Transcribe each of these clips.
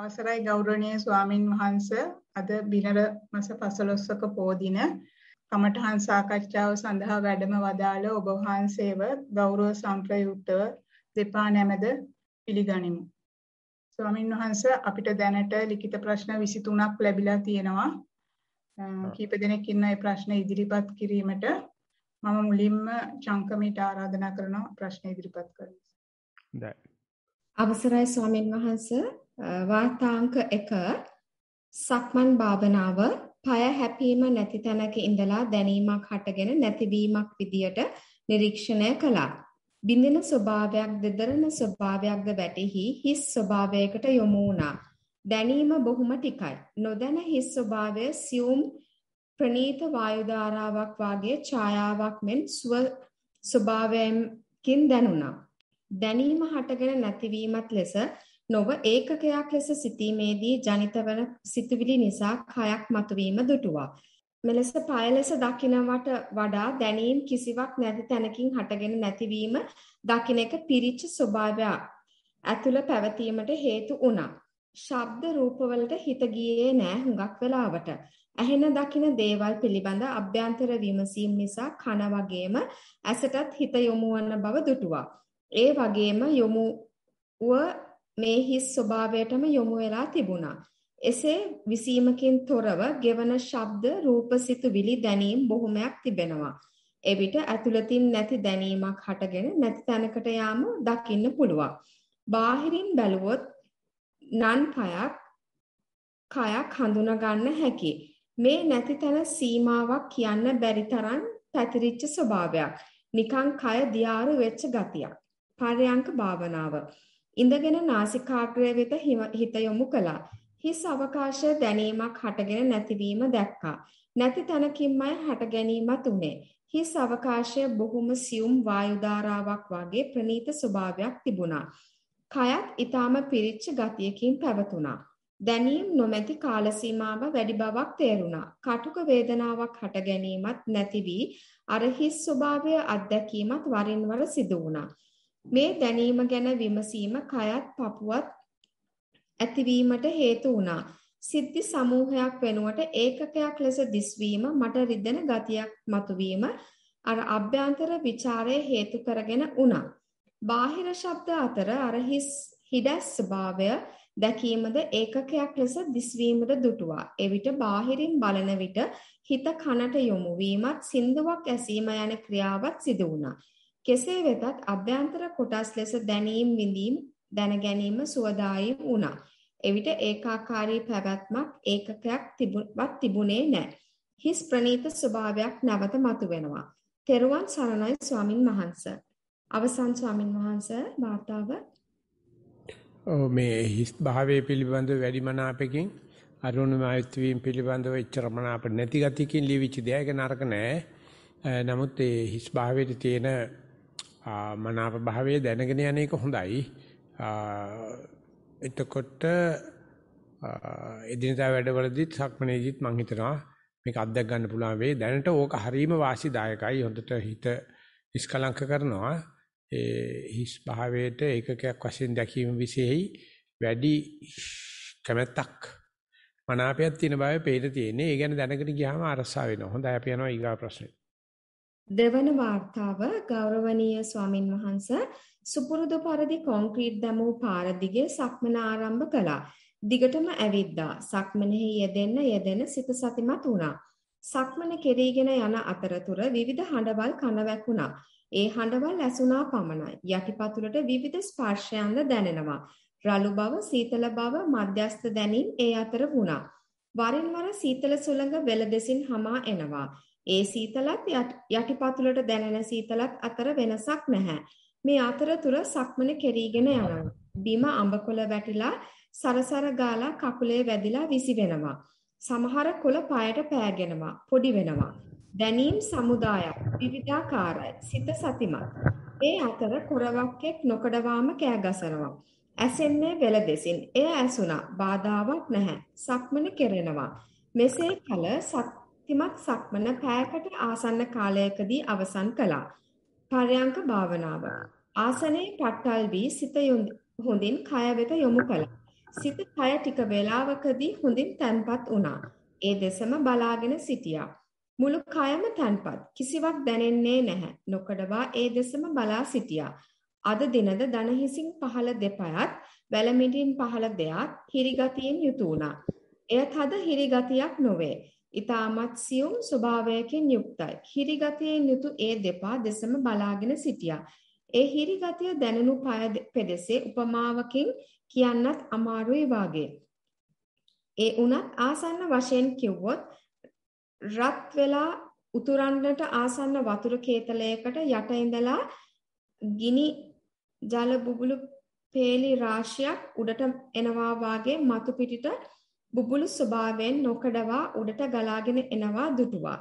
අවසරයි ගෞරවනීය ස්වාමින් වහන්ස අද බිනර මස 15ක පෝදින කමඨහන් සාකච්ඡාව සඳහා වැඩම වදාළ ඔබ වහන්සේව ගෞරව සංප්‍රයුක්තව දෙපා නැමද පිළිගනිමු. ස්වාමින් වහන්ස අපිට දැනට ලිඛිත ප්‍රශ්න 23ක් ලැබිලා තියෙනවා. කීප දෙනෙක් ඉන්න ඒ ප්‍රශ්න ඉදිරිපත් කිරීමට මම මුලින්ම චංකමීට ආරාධනා කරනවා ප්‍රශ්න ඉදිරිපත් කරන්න. අවසරයි ස්වාමින් වහන්සේ වාතාංක 1 සක්මන් භාවනාව පය හැපීම නැති තැනක ඉඳලා දැනීමක් හටගෙන නැතිවීමක් විදියට නිරීක්ෂණය කළා. බින්දින ස්වභාවයක්ද දරන ස්වභාවයක්ද වැටහි හිස් ස්වභාවයකට යොමු වුණා. දැනීම බොහොම ටිකයි. නොදැන හිස් ස්වභාවය සියුම් ප්‍රනීත වායු ධාරාවක් වාගේ ඡායාවක් මෙන් සුව ස්වභාවයෙන් දැනුණා. දැනීම හටගෙන නැතිවීමත් ලෙස නොව ඒකකයක් ලෙස සිටීමේදී ජනිතවන සිතුවිලි නිසා කයක් මතුවීම දුටුවා. මෙලෙස පය ලෙස දකිනවට වඩා දැනීම් කිසිවක් නැති තැනකින් හටගෙන නැතිවීම දකින එක පිරිච්ච ස්වභාවය ඇතුළ පැවතීමට හේතු වුණා. ශබ්ද රූපවලට හිත ගියේ නෑ හුඟක් වෙලාවට. ඇහෙන දකින දේවල් පිළිබඳ අභ්‍යන්තර විමසීම් නිසා කන වගේම ඇසටත් හිත යොමු වන බව දුටුවා. ඒ වගේම යොමු ව මේ හිස් ස්වභාවයටම යොමු වෙලා තිබුණා. එසේ විසීමකින් තොරව ගෙවන ශබ්ද රූපසිතුවිලි දැනීම් බොහොමයක් තිබෙනවා. එවිට ඇතුළතින් නැති දැනීමක් හටගෙන නැති තැනකට යාම දකින්න පුළුවන්. බාහිරින් බැලුවොත් නන් කයක් කයක් හඳුනා ගන්න හැකි. මේ නැති තැන සීමාවක් කියන්න බැරි තරම් පැතිරිච්ච ස්වභාවයක්. නිකං කය දියාරු වෙච්ච ගතියක්. පරයන්ක භාවනාව. ඉඳගෙන නාසිකාග්‍රය වෙත හිත යොමු කළා. හිස් අවකාශය දැනීමක් හටගෙන නැතිවීම දැක්කා. නැති තැනකින්මයි හට ගැනීමත් උනේ. හිස් අවකාශය බොහොම සියුම් වායු වගේ ප්‍රනීත ස්වභාවයක් තිබුණා. කයත් ඊටාම පිරිච්ච ගතියකින් පැවතුණා. දැනීම් නොමැති කාල සීමාව වැඩි බවක් තේරුණා. කටුක වේදනාවක් හට ගැනීමත් නැති වී අර හිස් ස්වභාවය අත්දැකීමත් වරින් වර සිදු වුණා. මේ දැනීම ගැන විමසීම කයත් පපුවත් ඇතිවීමට හේතු වුණා. සිද්ධි සමූහයක් වෙනුවට ඒකකයක් ලෙස දිස්වීම මට රිදෙන ගතියක් මතුවීම අර අභ්‍යන්තර ਵਿਚාරයේ හේතු කරගෙන වුණා. බාහිර ශබ්ද අතර අර හිස් හිඩැස් ස්වභාවය දැකීමද ඒකකයක් ලෙස දිස්වීමද දුටුවා. එවිට බාහිරින් බලන විට හිත කනට යොමු වීමත් සින්දුවක් ඇසීම යන ක්‍රියාවත් සිදු වුණා. කෙසේ වෙතත් අභ්‍යන්තර කොටස් ලෙස දැනීම් විඳීම් දැන ගැනීම සුවදායි වුණා. එවිට ඒකාකාරී පැවැත්මක් ඒකකයක් තිබුණවත් තිබුණේ නැහැ. හිස් ප්‍රනීත ස්වභාවයක් නැවත මතුවෙනවා. තෙරුවන් සරණයි ස්වාමින් වහන්සේ. අවසන් ස්වාමින් වහන්සේ වාතාව මේ හිස් භාවයේ පිළිබඳව වැඩි මනාපකින් අරුණ මෛත්‍රීන් පිළිබඳව එච්චර මනාප නැති ගතියකින් ලියවිච්ච දෙයක් නරක නෑ. නමුත් ඒ හිස් භාවයේ තියෙන මනාප භාවයේ දැනගෙන යන එක හොඳයි. එතකොට එදිනදා වැඩවලදීත් සක්මනේජිත් මම හිතනවා මේක අත්දැක ගන්න පුළුවන් වෙයි. දැනට ඕක හරීම වාසිදායකයි. හොඳට හිත නිෂ්කලංක කරනවා. ඒ හිස් භාවයට ඒකකයක් වශයෙන් දැකීම විසෙහි වැඩි කැමැත්තක් මනාපයක් තියෙන බවේ පේන තියෙන්නේ. ඒ ගැන දැනගෙන ගියාම අරසා වෙනවා. හොඳයි අපි යනවා ඊගා ප්‍රශ්නෙට. දෙවන වார்த்தාව ගෞරවනීය ස්වාමින් වහන්ස සුපුරුදු පරිදි කොන්ක්‍රීට් දැමූ පාර දිගේ සක්මන ආරම්භ කළා. දිගටම ඇවිද්දා. සක්මනෙහි යෙදෙන්න යෙදෙන සිත සතිමත් වුණා. සක්මන කෙරීගෙන යන අතරතුර විවිධ හඬවල් කන වැකුණා. ඒ හඬවල් ඇසුණා පමණයි. යටිපතුලට විවිධ ස්පර්ශයන්ද දැනෙනවා. රළු බව, සීතල බව, මධ්‍යස්ථ දැනීම් ඒ අතර වුණා. වරින් වර සීතල සුළඟ වෙලදෙසින් hama එනවා. ඒ සීතලත් යටිපතුලට දැනෙන සීතලත් අතර වෙනසක් නැහැ. මේ අතරතුර සක්මන කෙරීගෙන යනවා. බිම අඹකොළ වැටිලා සරසර ගාලා කකුලේ වැදිලා විසි වෙනවා. සමහර කොළ පායට පෑගෙනවා, පොඩි වෙනවා. දැනීම් සමුදායක් විවිධාකාරයි. සිත සතිමත්. ඒ අතර කොරවක්ෙක් නොකඩවාම කෑගසනවා. ඇසෙන්නේ වෙලදෙසින්. එය ඇසුණා. බාධාවක් නැහැ. සක්මන කෙරෙනවා. මෙසේ කල සත් තිමත් සක්මන පෑයකට ආසන්න කාලයකදී අවසන් කළා. පරයන්ක භාවනාව. ආසනයේ පට්ටල් වී සිත හොඳින් කය වෙත යොමු කළා. සිත කය ටික වේලාවකදී හොඳින් තැන්පත් වුණා. ඒ දෙසම බලාගෙන සිටියා. මුළු කයම තැන්පත්. කිසිවක් දැනෙන්නේ නැහැ. නොකඩවා ඒ දෙසම බලා සිටියා. අද දිනද දන හිසින් පහළ දෙපයත් වැලමිටින් පහළ දෙයත් හිරිගතියෙන් යුතු වුණා. එයත් හද හිරිගතියක් නොවේ. ඊටමත් සියුම් ස්වභාවයකින් යුක්තයි. හිරිගතියෙන් යුතු ඒ දෙපා දෙසම බලාගෙන සිටියා. ඒ හිරිගතිය දැනුණු පය පෙදෙසේ උපමාවකින් කියන්නත් අමාරුයි වාගේ. ඒ උනත් ආසන්න වශයෙන් කිව්වොත් රත් වෙලා උතුරන්නට ආසන්න වතුර කේතලයකට යට ඉඳලා ගිනි ජල බුබුලු පේලි රාශියක් උඩට එනවා වාගේ මතු පිටිට බුබුලු ස්වභාවයෙන් නොකඩවා උඩට ගලාගෙන එනවා දුටුවා.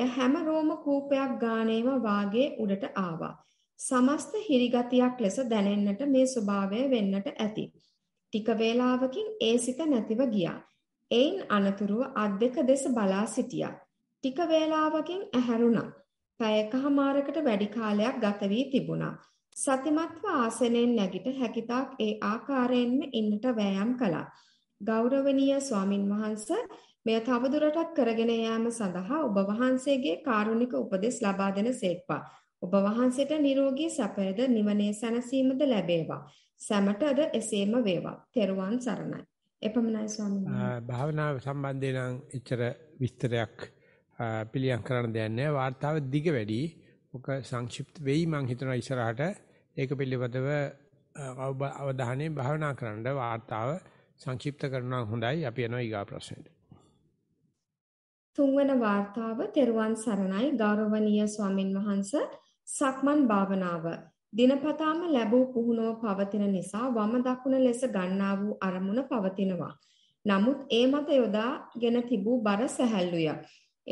එය හැම රෝම කූපයක් ගානේම වාගේ උඩට ආවා. සමස්ත හිරිගතියක් ලෙස දැනෙන්නට මේ ස්වභාවය වෙන්නට ඇති. ටික වේලාවකින් ඒ සිත නැතිව ගියා. එයින් අනතුරුව අත් දෙක දෙස බලා සිටියා. ටික වේලාවකින් ඇහැරුණා. පැයකමාරකට වැඩි කාලයක් ගත වී තිබුණා. සතිමත්ව ආසනයෙන් නැගිට හැකිතාක් ඒ ආකාරයෙන්ම ඉන්නට වෑයම් කළා. ගෞරවනීය ස්වාමින් වහන්ස මෙය තවදුරටත් කරගෙන යාම සඳහා ඔබ වහන්සේගේ කාරුණික උපදෙස් ලබා දෙන සේක්වා. ඔබ වහන්සේට නිරෝගී සැපයද නිවනේ සැනසීමද ලැබේවා. සැමටද එසේම වේවා. තෙරුවන් සරණයි. එපමණයි ස්වාමීන් වහන්සේ. භාවනාව සම්බන්ධයෙන් නම් එච්චර විස්තරයක් පිළියම් කරන්න දෙයක් නැහැ. වார்த்தාව දිග වැඩි. ඔක සංක්ෂිප්ත වෙයි මං හිතනවා ඉස්සරහට ඒක පිළිබඳව අවධානයෙන් භාවනා කරන්න වார்த்தාව සංක්ෂිප්ත කරනවා හොඳයි. අපි යනවා ඊගා ප්‍රශ්නෙට. තුන්වන වார்த்தාව තෙරුවන් සරණයි ගෞරවනීය ස්වාමින් වහන්ස සක්මන් භාවනාව දිනපතාම ලැබූ පුහුණුව පවතින නිසා වම දකුණ ලෙස ගන්නා වූ අරමුණ පවතිනවා. නමුත් ඒ මත යොදාගෙන තිබූ බර සැහැල්ලුය.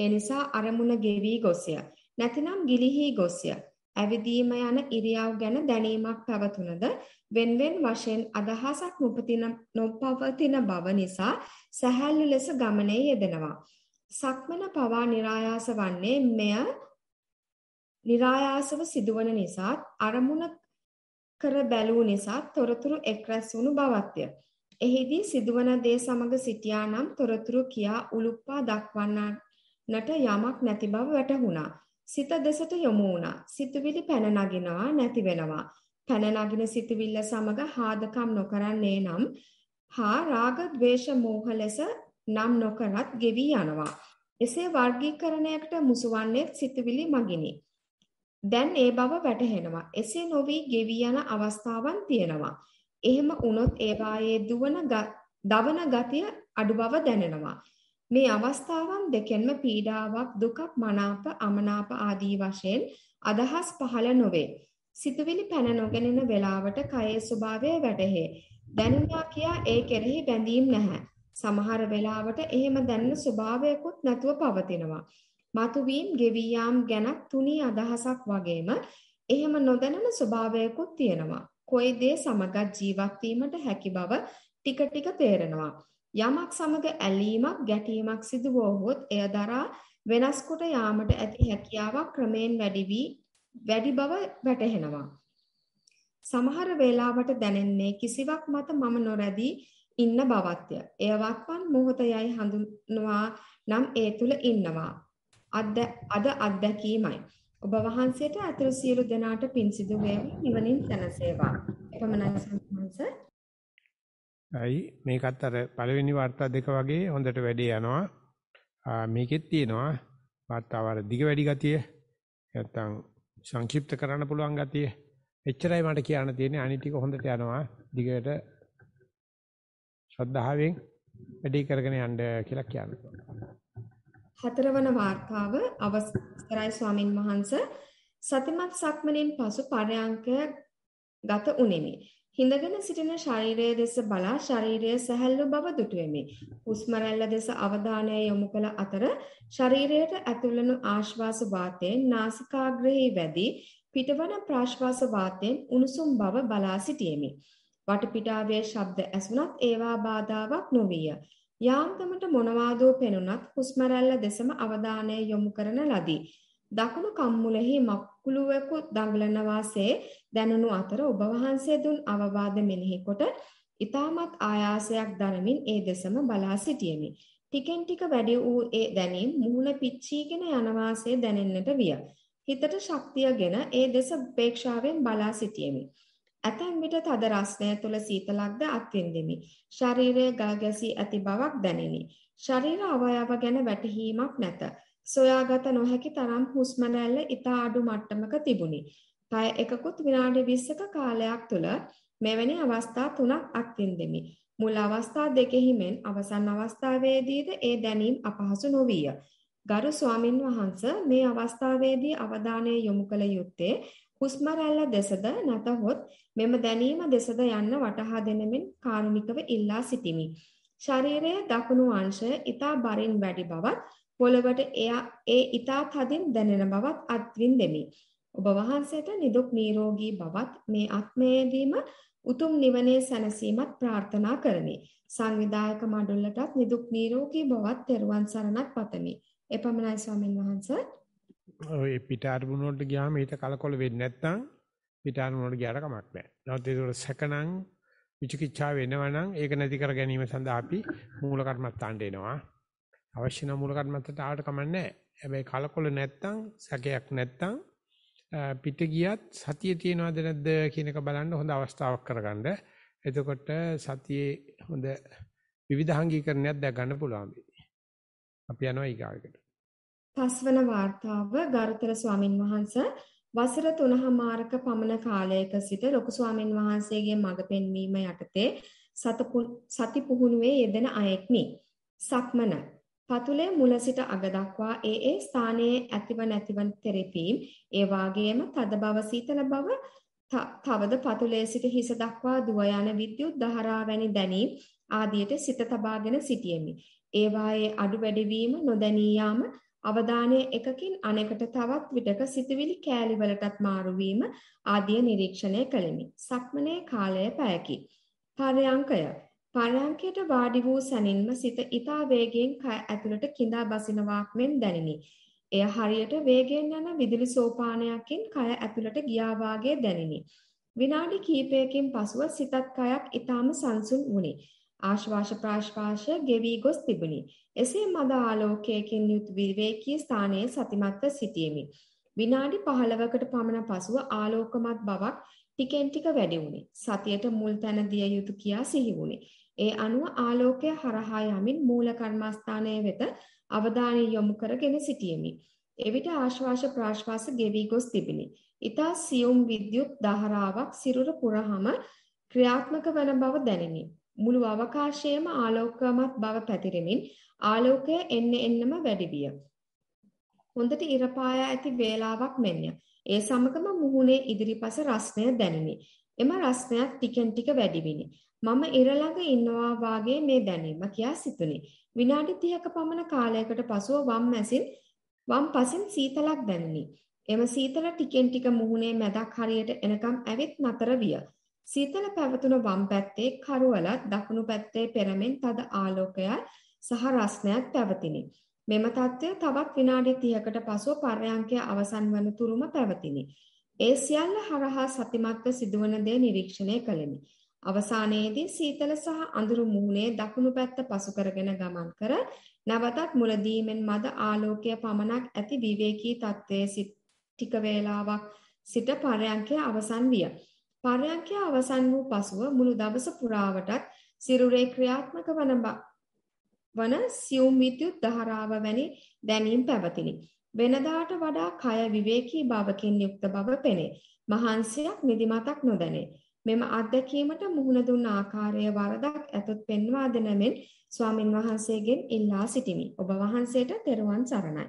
ඒ නිසා අරමුණ ගෙවි ගොස්ය. නැතිනම් ගිලිහි ගොස්ය. ඇවිදීම යන ඉරියව් ගැන දැනීමක් පැවතුනද වෙන්වෙන් වශයෙන් අදහසක් උපතින නොපවතින බව නිසා සැහැල්ලු ලෙස ගමනේ යෙදෙනවා. සක්මන පවා નિરાයාස වන්නේ මෙය નિરાයාසව සිදුවන නිසාත් අරමුණ කර බැලූ නිසා තොරතුරු එක් රැස් වුණු බවත්ය. එහිදී සිදුවන දේ සමග සිටියා නම් තොරතුරු කියා උලුප්පා දක්වන්නට යමක් නැති බව වැටහුණා. සිත දෙසට යොමු වුණා. සිතුවිලි පැන නගිනවා නැති වෙනවා. පැන නගින සිතවිල්ල සමග හාදකම් නොකරන්නේ නම් හා රාග ద్వේෂ මෝහ ලෙස නම් නොකරත් ගෙවි යනවා. එසේ වර්ගීකරණයකට මුසුවන්නේ සිතවිලි මගිනි. දැන් ඒ බව වැටහෙනවා. එසේ නොවි ගෙවි යන අවස්ථාවන් තියෙනවා. එහෙම වුණොත් ඒවායේ දුවන දවන ගතිය අඩු බව දැනෙනවා. මේ අවස්ථාවන් දෙකෙන්ම පීඩාවක් දුකක් මනාප අමනාප ආදී වශයෙන් අදහස් පහළ නොවේ. සිතුවිලි පැන නොගෙනෙන වේලාවට කයේ ස්වභාවය වැටහෙ. දැනුණා කියා ඒ කෙරෙහි බැඳීම් නැහැ. සමහර වෙලාවට එහෙම දැනෙන ස්වභාවයකුත් නැතුව පවතිනවා. මතුවීම් ගෙවියාම් ගැන තුනී අදහසක් වගේම එහෙම නොදැනෙන ස්වභාවයකුත් තියෙනවා. කොයි දේ සමගත් ජීවත් වීමට හැකි බව ටික ටික තේරෙනවා. යමක් සමග ඇලීමක් ගැටීමක් සිදු වුවහොත් එය දරා වෙනස් කොට යාමට ඇති හැකියාවක් ක්‍රමයෙන් වැඩි වී වැඩි බව වැටහෙනවා. සමහර වේලාවට දැනෙන්නේ කිසිවක් මත මම නොරැදී ඉන්න බවත්ය. එය වත්පන් මොහොතයයි හඳුන්වා නම් ඒ තුල ඉන්නවා. අද අද අත්දැකීමයි. ඔබ වහන්සේට අතුරු සියලු දෙනාට පින් සිදු වේවා නිවනින් සැනසේවා. එපමණයි සම්මන්ස. අයි මේකත් අර පළවෙනි වර්තා දෙක වගේ හොඳට වැඩේ යනවා. මේකෙත් තියෙනවා වර්තාවර දිග වැඩි ගතිය. නැත්තම් සංක්ෂිප්ත කරන්න පුළුවන් ගතිය එච්චරයි මට කියන්න තියෙන්නේ අනිතික හොඳට යනවා දිගට ශ්‍රද්ධාවෙන් වැඩි කරගෙන යන්න කියලා කියනවා හතරවන වார்த்தාව අවසරයි ස්වාමින් වහන්ස සතිමත් සක්මණෙන් පසු පරයන්ක ගත උනේමි හිඳගෙන සිටින ශරීරය දෙස බලා ශරීරය සැහැල්ලු බව දුටුවෙමි. හුස්ම රැල්ල දෙස අවධානය යොමු කළ අතර ශරීරයට ඇතුළු ආශ්වාස වාතයෙන් නාසිකාග්‍රෙහි වැඩි පිටවන ප්‍රාශ්වාස වාතයෙන් උණුසුම් බව බලා සිටියෙමි. වටපිටාවේ ශබ්ද ඇසුණත් ඒවා බාධාවක් නොවිය. යාන්තමට මොනවාදෝ පෙනුණත් හුස්ම රැල්ල දෙසම අවධානය යොමු කරන ලදී. දකුණු කම්මුලෙහි මක් කුළුවෙකු දඟලන වාසේ දැනුණු අතර ඔබ වහන්සේ දුන් අවවාද මෙනෙහි කොට ඊ타මත් ආයාසයක් දරමින් ඒ දෙසම බලා සිටියෙමි. ටිකෙන් ටික වැඩි වූ ඒ දැනීම මූණ පිච්චීගෙන යන වාසේ දැනෙන්නට විය. හිතට ශක්තියගෙන ඒ දෙස උපේක්ෂාවෙන් බලා සිටියෙමි. ඇතැම් විට තද රස්නය තුළ සීතලක්ද අත්විඳෙමි. ශරීරයේ ගල් ගැසී ඇති බවක් දැනිනි. ශරීර අවයව ගැන වැටහීමක් නැත. සොයාගත නොහැකි තරම් හුස්ම නැල්ල ඉතා අඩු මට්ටමක තිබුණි. පය එකකුත් විනාඩි 20ක කාලයක් තුළ මෙවැනි අවස්ථා තුනක් අත්විඳෙමි. මුල් අවස්ථා දෙකෙහි මෙන් අවසන් අවස්ථාවේදීද ඒ දැනීම අපහසු නොවිය. ගරු ස්වාමින් වහන්ස මේ අවස්ථාවේදී අවධානය යොමු කළ යුත්තේ හුස්ම රැල්ල දෙසද නැතහොත් මෙම දැනීම දෙසද යන්න වටහා දෙනමින් කාරුණිකව ඉල්ලා සිටිමි. ශරීරයේ දකුණු අංශය ඊතා බරින් වැඩි බවත් පොළවට එයා ඒ ඊටත් හදින් දැනෙන බවත් අත්විඳෙමි. ඔබ වහන්සේට නිදුක් නිරෝගී බවත් මේ ආත්මයේදීම උතුම් නිවනේ සැනසීමත් ප්‍රාර්ථනා කරමි. සංවිධායක මඩුල්ලටත් නිදුක් නිරෝගී බවත් තෙරුවන් සරණක් පතමි. එපමණයි ස්වාමින් වහන්සේ. ඔය පිට අරමුණ වලට ගියාම හිත කලකොල වෙන්නේ නැත්නම් පිට අරමුණ වලට ගියාට කමක් නැහැ. නමුත් ඒක සැකනම් විචිකිච්ඡාව වෙනවනම් ඒක නැති කර ගැනීම සඳහා අපි මූල කර්මස්ථානට එනවා. අවශ්‍ය නම් මූල කර්මත්තට ආවට කමන්නේ හැබැයි කලකොල නැත්තම් සැකයක් නැත්තම් පිට ගියත් සතිය තියෙනවද නැද්ද කියන එක බලන්න හොඳ අවස්ථාවක් කරගන්න. එතකොට සතියේ හොඳ විවිධාංගීකරණයක් දැක් ගන්න පුළුවන් වෙයි. අපි යනවා ඊගාකට. පස්වන වார்த்தාව ගරුතර ස්වාමින් වහන්සේ වසර 3මාරක පමණ කාලයක සිට ලොකු ස්වාමින් වහන්සේගේ මඟ පෙන්වීම යටතේ සති පුහුණුවේ යෙදෙන අයෙක්නි. සක්මන පතුලේ මුල සිට අග දක්වා ඒ ඒ ස්ථානයේ ඇතිව නැතිව තෙරපීම් ඒ වාගේම තද බව සීතල බව තවද පතුලේ සිට හිස දක්වා දුව යන විද්‍යුත් දහරා වැනි දැනීම් ආදියට සිත තබාගෙන සිටියෙමි. ඒවායේ අඩු වැඩි වීම නොදැනී යාම අවධානයේ එකකින් අනෙකට තවත් විටක සිතවිලි කෑලිවලටත් මාරු වීම ආදිය නිරීක්ෂණය කළෙමි. සක්මනේ කාලය පැයකි. පරයන්කය පරයන්කයට වාඩි වූ සැනින්ම සිත ඊතා වේගයෙන් කය ඇතුළට கிඳා බසිනවාක් මෙන් දැනිනි. එය හරියට වේගයෙන් යන විදුලි සෝපානයකින් කය ඇතුළට ගියා වාගේ දැනිනි. විනාඩි කිහිපයකින් පසුව සිතත් කයත් ඊටාම සංසුන් වුණි. ආශ්වාස ප්‍රාශ්වාස ගෙවි ගොස් තිබුණි. එසේ මද ආලෝකයකින් යුත් විවේකී ස්ථානයේ සතිමත්ව සිටියෙමි. විනාඩි 15කට පමණ පසුව ආලෝකමත් බවක් ටිකෙන් ටික වැඩි වුණේ. සතියට මුල් තැන දිය යුතු කියා සිහි වුණේ. ඒ අනුව ආලෝකය හරහා යමින් මූල කර්මස්ථානයේ වෙත අවධානය යොමු කරගෙන සිටියෙමි. එවිට ආශ්වාස ප්‍රාශ්වාස ගෙවි ගොස් තිබිනි. ඊතා සියුම් විද්‍යුත් ධාරාවක් සිරුර පුරාම ක්‍රියාත්මක වන බව දැනිනි. මුළු අවකාශයේම ආලෝකමත් බව පැතිරෙමින් ආලෝකය එන්න එන්නම වැඩි විය. හොඳට ඉර පායා ඇති වේලාවක් මෙන්ය. ඒ සමගම මුහුණේ ඉදිරිපස රස්නය දැනිනි. එම රස්නයත් ටිකෙන් ටික වැඩි විනි. මම ඉර ළඟ ඉන්නවා වාගේ මේ දැනීම කියා සිතුනි. විනාඩි 30ක පමණ කාලයකට පසුව වම් මැසින් වම් පසින් සීතලක් දැනුනි. එම සීතල ටිකෙන් ටික මුහුණේ මැදක් හරියට එනකම් ඇවිත් නතර විය. සීතල පැවතුන වම් පැත්තේ කරුවලත් දකුණු පැත්තේ පෙරමෙන් තද ආලෝකය සහ රස්නයක් පැවතිනි. මෙම తත්වය තවත් විනාඩි 30කට පසුව පර්යාංකය අවසන් වන තුරුම පැවතිනි. ඒ සියල්ල හරහා සතිමත්ව සිදුවන දේ නිරීක්ෂණය කළෙමි. අවසානයේදී සීතල සහ අඳුරු මුහුණේ දකුණු පැත්ත පසු කරගෙන ගමන් කර නැවතත් මුලදීමෙන් මද ආලෝකය පමණක් ඇති විවේකී තත්ත්වයේ ටික වේලාවක් සිට පරයන්කය අවසන් විය. පරයන්කය අවසන් වූ පසුව මුළු දවස පුරාවටත් සිරුරේ ක්‍රියාත්මක වන වන සියුම් විද්‍යුත් ධාරාව වැනි දැනීම් පැවතිනි. වෙනදාට වඩා කය විවේකී භාවකින් යුක්ත බව පෙනේ. මහන්සියක් නිදිමතක් නොදැනේ. මෙම අත්දැකීමට මුහුණ දුන්න ආකාරය වරදක් ඇතොත් පෙන්වා දෙනමෙන් ස්වාමින් වහන්සේගෙන් ඉල්ලා සිටිමි. ඔබ වහන්සේට තෙරුවන් සරණයි.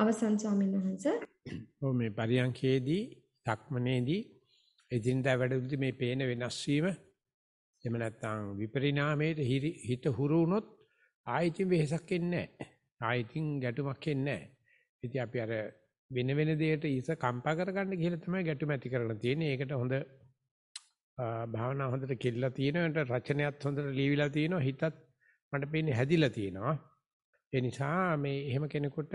අවසන් ස්වාමින් වහන්සේ. ඔව් මේ පරියන්කේදී, ධක්මනේදී එදින්දා වැඩවලදී මේ පේන වෙනස් වීම එහෙම නැත්නම් විපරිණාමයට හිත හුරු වුණොත් ආයෙත් වෙහසක් එන්නේ නැහැ. ආයෙත් ගැටුමක් එන්නේ නැහැ. ඉතින් අපි අර වෙන වෙන දෙයට ඉස කම්පා කරගන්න කියලා තමයි ගැටුම ඇති කරලා තියෙන්නේ. ඒකට හොඳ භාවනා හොඳට කෙල්ලලා තියෙනවා. රචනයත් හොඳට ලියවිලා තියෙනවා. හිතත් මට පේන්නේ හැදිලා තියෙනවා. ඒ නිසා මේ එහෙම කෙනෙකුට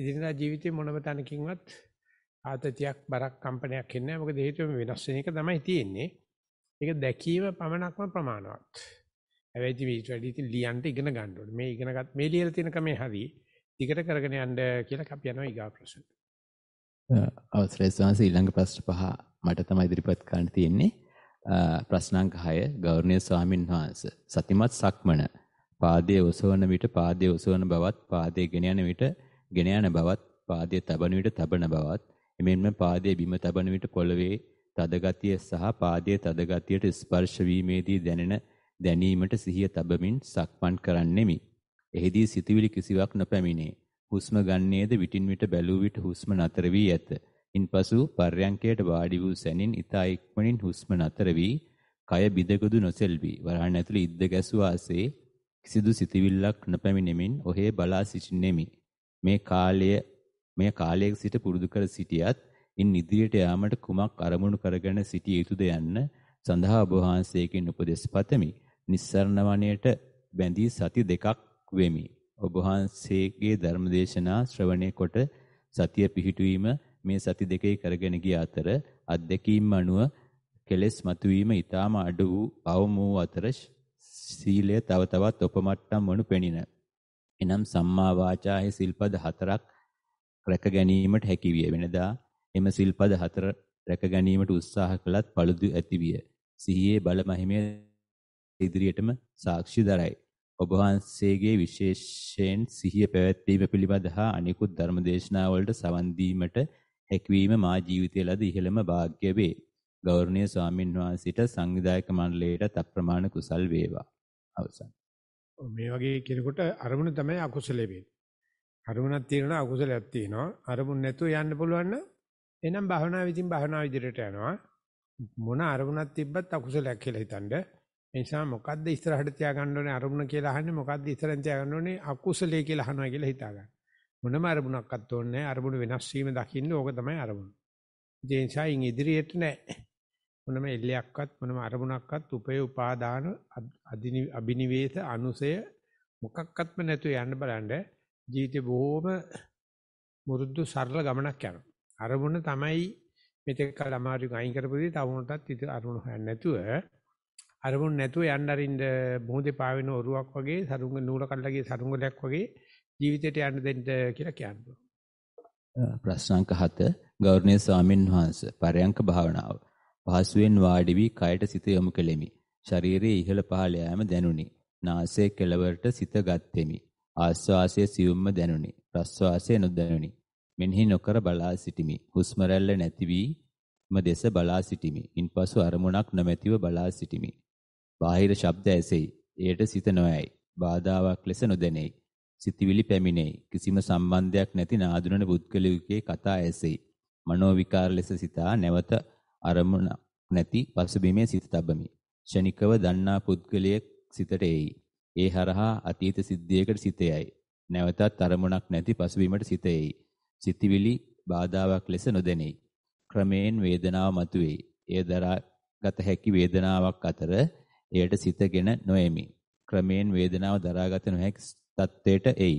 ඉදිරියදා ජීවිතේ මොනම තැනකින්වත් ආතතියක් බරක් කම්පනයක් එන්නේ නැහැ. මොකද හේතුව වෙනස් වෙන එක තමයි තියෙන්නේ. ඒක දැකීම පමණක්ම ප්‍රමාණවත්. හැබැයි ඉතින් ඊට වැඩි ඉතින් ලියන්න ඉගෙන ගන්න ඕනේ. මේ ඉගෙනගත් මේ ලියලා තියෙන කමේ හරියි. දිගට කරගෙන යන්න කියලා අපි යනවා ඊගා ප්‍රශ්නට. අවසරයි ස්වාමීන් ඊළඟ ප්‍රශ්න පහ මට තමයි ඉදිරිපත් කරන්න තියෙන්නේ. ප්‍රශ්න අංක 6 ගෞරවනීය ස්වාමින් වහන්සේ සතිමත් සක්මන පාදයේ ඔසවන විට පාදයේ ඔසවන බවත් පාදයේ ගෙන යන විට ගෙන යන බවත් පාදයේ තබන විට තබන බවත් එමෙන්ම පාදයේ බිම තබන විට පොළවේ තදගතිය සහ පාදයේ තදගතියට ස්පර්ශ වීමේදී දැනෙන දැනීමට සිහිය තබමින් සක්මන් කරන්නෙමි. එෙහිදී සිතවිලි කිසිවක් නොපැමිණේ. හුස්ම ගන්නේද විටින් විට බැලූ විට හුස්ම නතර වී ඇත. ඉන්පසු පර්යංකයට වාඩි වූ සැනින් ඊතා ඉක්මනින් හුස්ම නතර වී කය බිදගොදු නොසෙල්වි. වරහන් ඇතුළේ ඉද්ද ගැසූ ආසේ කිසිදු සිතවිල්ලක් නොපැමිණෙමින් ඔහේ බලා සිටින්නෙමි. මේ කාලය මේ කාලයක සිට පුරුදු කර සිටියත් ඉන් ඉදිරියට යාමට කුමක් අරමුණු කරගෙන සිටිය යුතුද යන්න සඳහා ඔබ වහන්සේගෙන් උපදෙස් පතමි. නිස්සරණ වණයට බැඳී සති දෙකක් වෙමි. ඔබ වහන්සේගේ ධර්මදේශනා ශ්‍රවණය කොට සතිය පිහිටුවීම මේ සති දෙකේ කරගෙන ගිය අතර අත්දැකීම් අනුව කෙලෙස් මතුවීම ඊටාම අඩු වූ අවම වූ අතර සීලය තව තවත් උපමට්ටම් වනු පෙනින. එනම් සම්මා වාචාහි සිල්පද හතරක් රැක ගැනීමට හැකි විය. වෙනදා එම සිල්පද හතර රැක ගැනීමට උත්සාහ කළත් පළුදු ඇති විය. සිහියේ බල මහිමය ඉදිරියටම සාක්ෂි දරයි. ඔබ වහන්සේගේ විශේෂයෙන් සිහිය පැවැත්වීම පිළිබඳ හා අනිකුත් ධර්මදේශනාවලට සවන් දීමට හැකියවීම මා ජීවිතය ලද ඉහළම වාග්ය වේ. ගෞරවනීය ස්වාමින් වහන්සේට සංවිධායක මණ්ඩලයට අප්‍රමාණ කුසල් වේවා. අවසන්. මේ වගේ කෙනෙකුට අරමුණ තමයි අකුසල වෙන්නේ. අරමුණක් තියෙනවා අකුසලයක් තියෙනවා. අරමුණ නැතුව යන්න පුළුවන් නම් එහෙනම් භාවනා විදිහින් භාවනා විදිහට යනවා. මොන අරමුණක් තිබ්බත් අකුසලයක් කියලා හිතන්නේ ඒ නිසා මොකද්ද ඉස්සරහට තියාගන්න ඕනේ අරමුණ කියලා අහන්නේ මොකද්ද ඉස්සරෙන් තියාගන්න ඕනේ අකුසලයේ කියලා අහනවා කියලා හිතාගන්න. මොනම අරමුණක්වත් ඕනේ නැහැ. අරමුණ වෙනස් වීම දකින්න ඕක තමයි අරමුණ. ඒ නිසා ඉන් ඉදිරියට නැහැ. මොනම එල්ලයක්වත් මොනම අරමුණක්වත් උපේ උපාදාන අභිනිවේෂ අනුසය මොකක්වත්ම නැතුව යන්න බලන්න ජීවිතේ බොහොම මුරුද්දු සරල ගමනක් යනවා. අරමුණ තමයි මෙතෙක් කල අමාරුයි අයින් කරපු දේ තවුනටත් අරමුණ හොයන්නේ නැතුව අරමුණ නැතුව යන්න අරින්න මොහොතේ පාවෙන ඔරුවක් වගේ සරුංග නූල කඩලාගේ සරුංගලයක් වගේ ජීවිතයට යන්න දෙන්න කියලා කියනවා. ප්‍රශ්න අංක 7 ගෞරවනීය ස්වාමින් වහන්සේ පරයන්ක භාවනාව. පහසුවෙන් වාඩි වී කයට සිත යොමු කෙලෙමි. ශරීරයේ ඉහළ පහළ යාම දැනුනි. නාසයේ කෙළවරට සිත ගත්ෙමි. ආස්වාසයේ සියුම්ම දැනුනි. ප්‍රස්වාසයේ නොදැනුනි. මෙනෙහි නොකර බලා සිටිමි. හුස්ම රැල්ල නැති වීම දෙස බලා සිටිමි. ඉන්පසු අරමුණක් නොමැතිව බලා සිටිමි. බාහිර ශබ්ද ඇසෙයි. එයට සිත නොයයි. බාධාවක් ලෙස නොදැනෙයි. සිතවිලි පැමිණෙයි. කිසිම සම්බන්ධයක් නැති නාඳුනන පුද්ගලයෙකුගේ කතා ඇසෙයි. මනෝ විකාර ලෙස සිතා නැවත අරමුණ නැති පසුබිමේ සිත තබමි. ෂණිකව දන්නා පුද්ගලයෙක් සිතට එයි. ඒ හරහා අතීත සිද්ධියකට සිත යයි. නැවතත් අරමුණක් නැති පසුබිමට සිත එයි. සිතවිලි බාධාවක් ලෙස නොදැනෙයි. ක්‍රමයෙන් වේදනාව මතුවේ. එය දරාගත හැකි වේදනාවක් අතර එයට සිතගෙන නොයමි. ක්‍රමයෙන් වේදනාව දරාගත නොහැකි තත්ත්වයට එයි.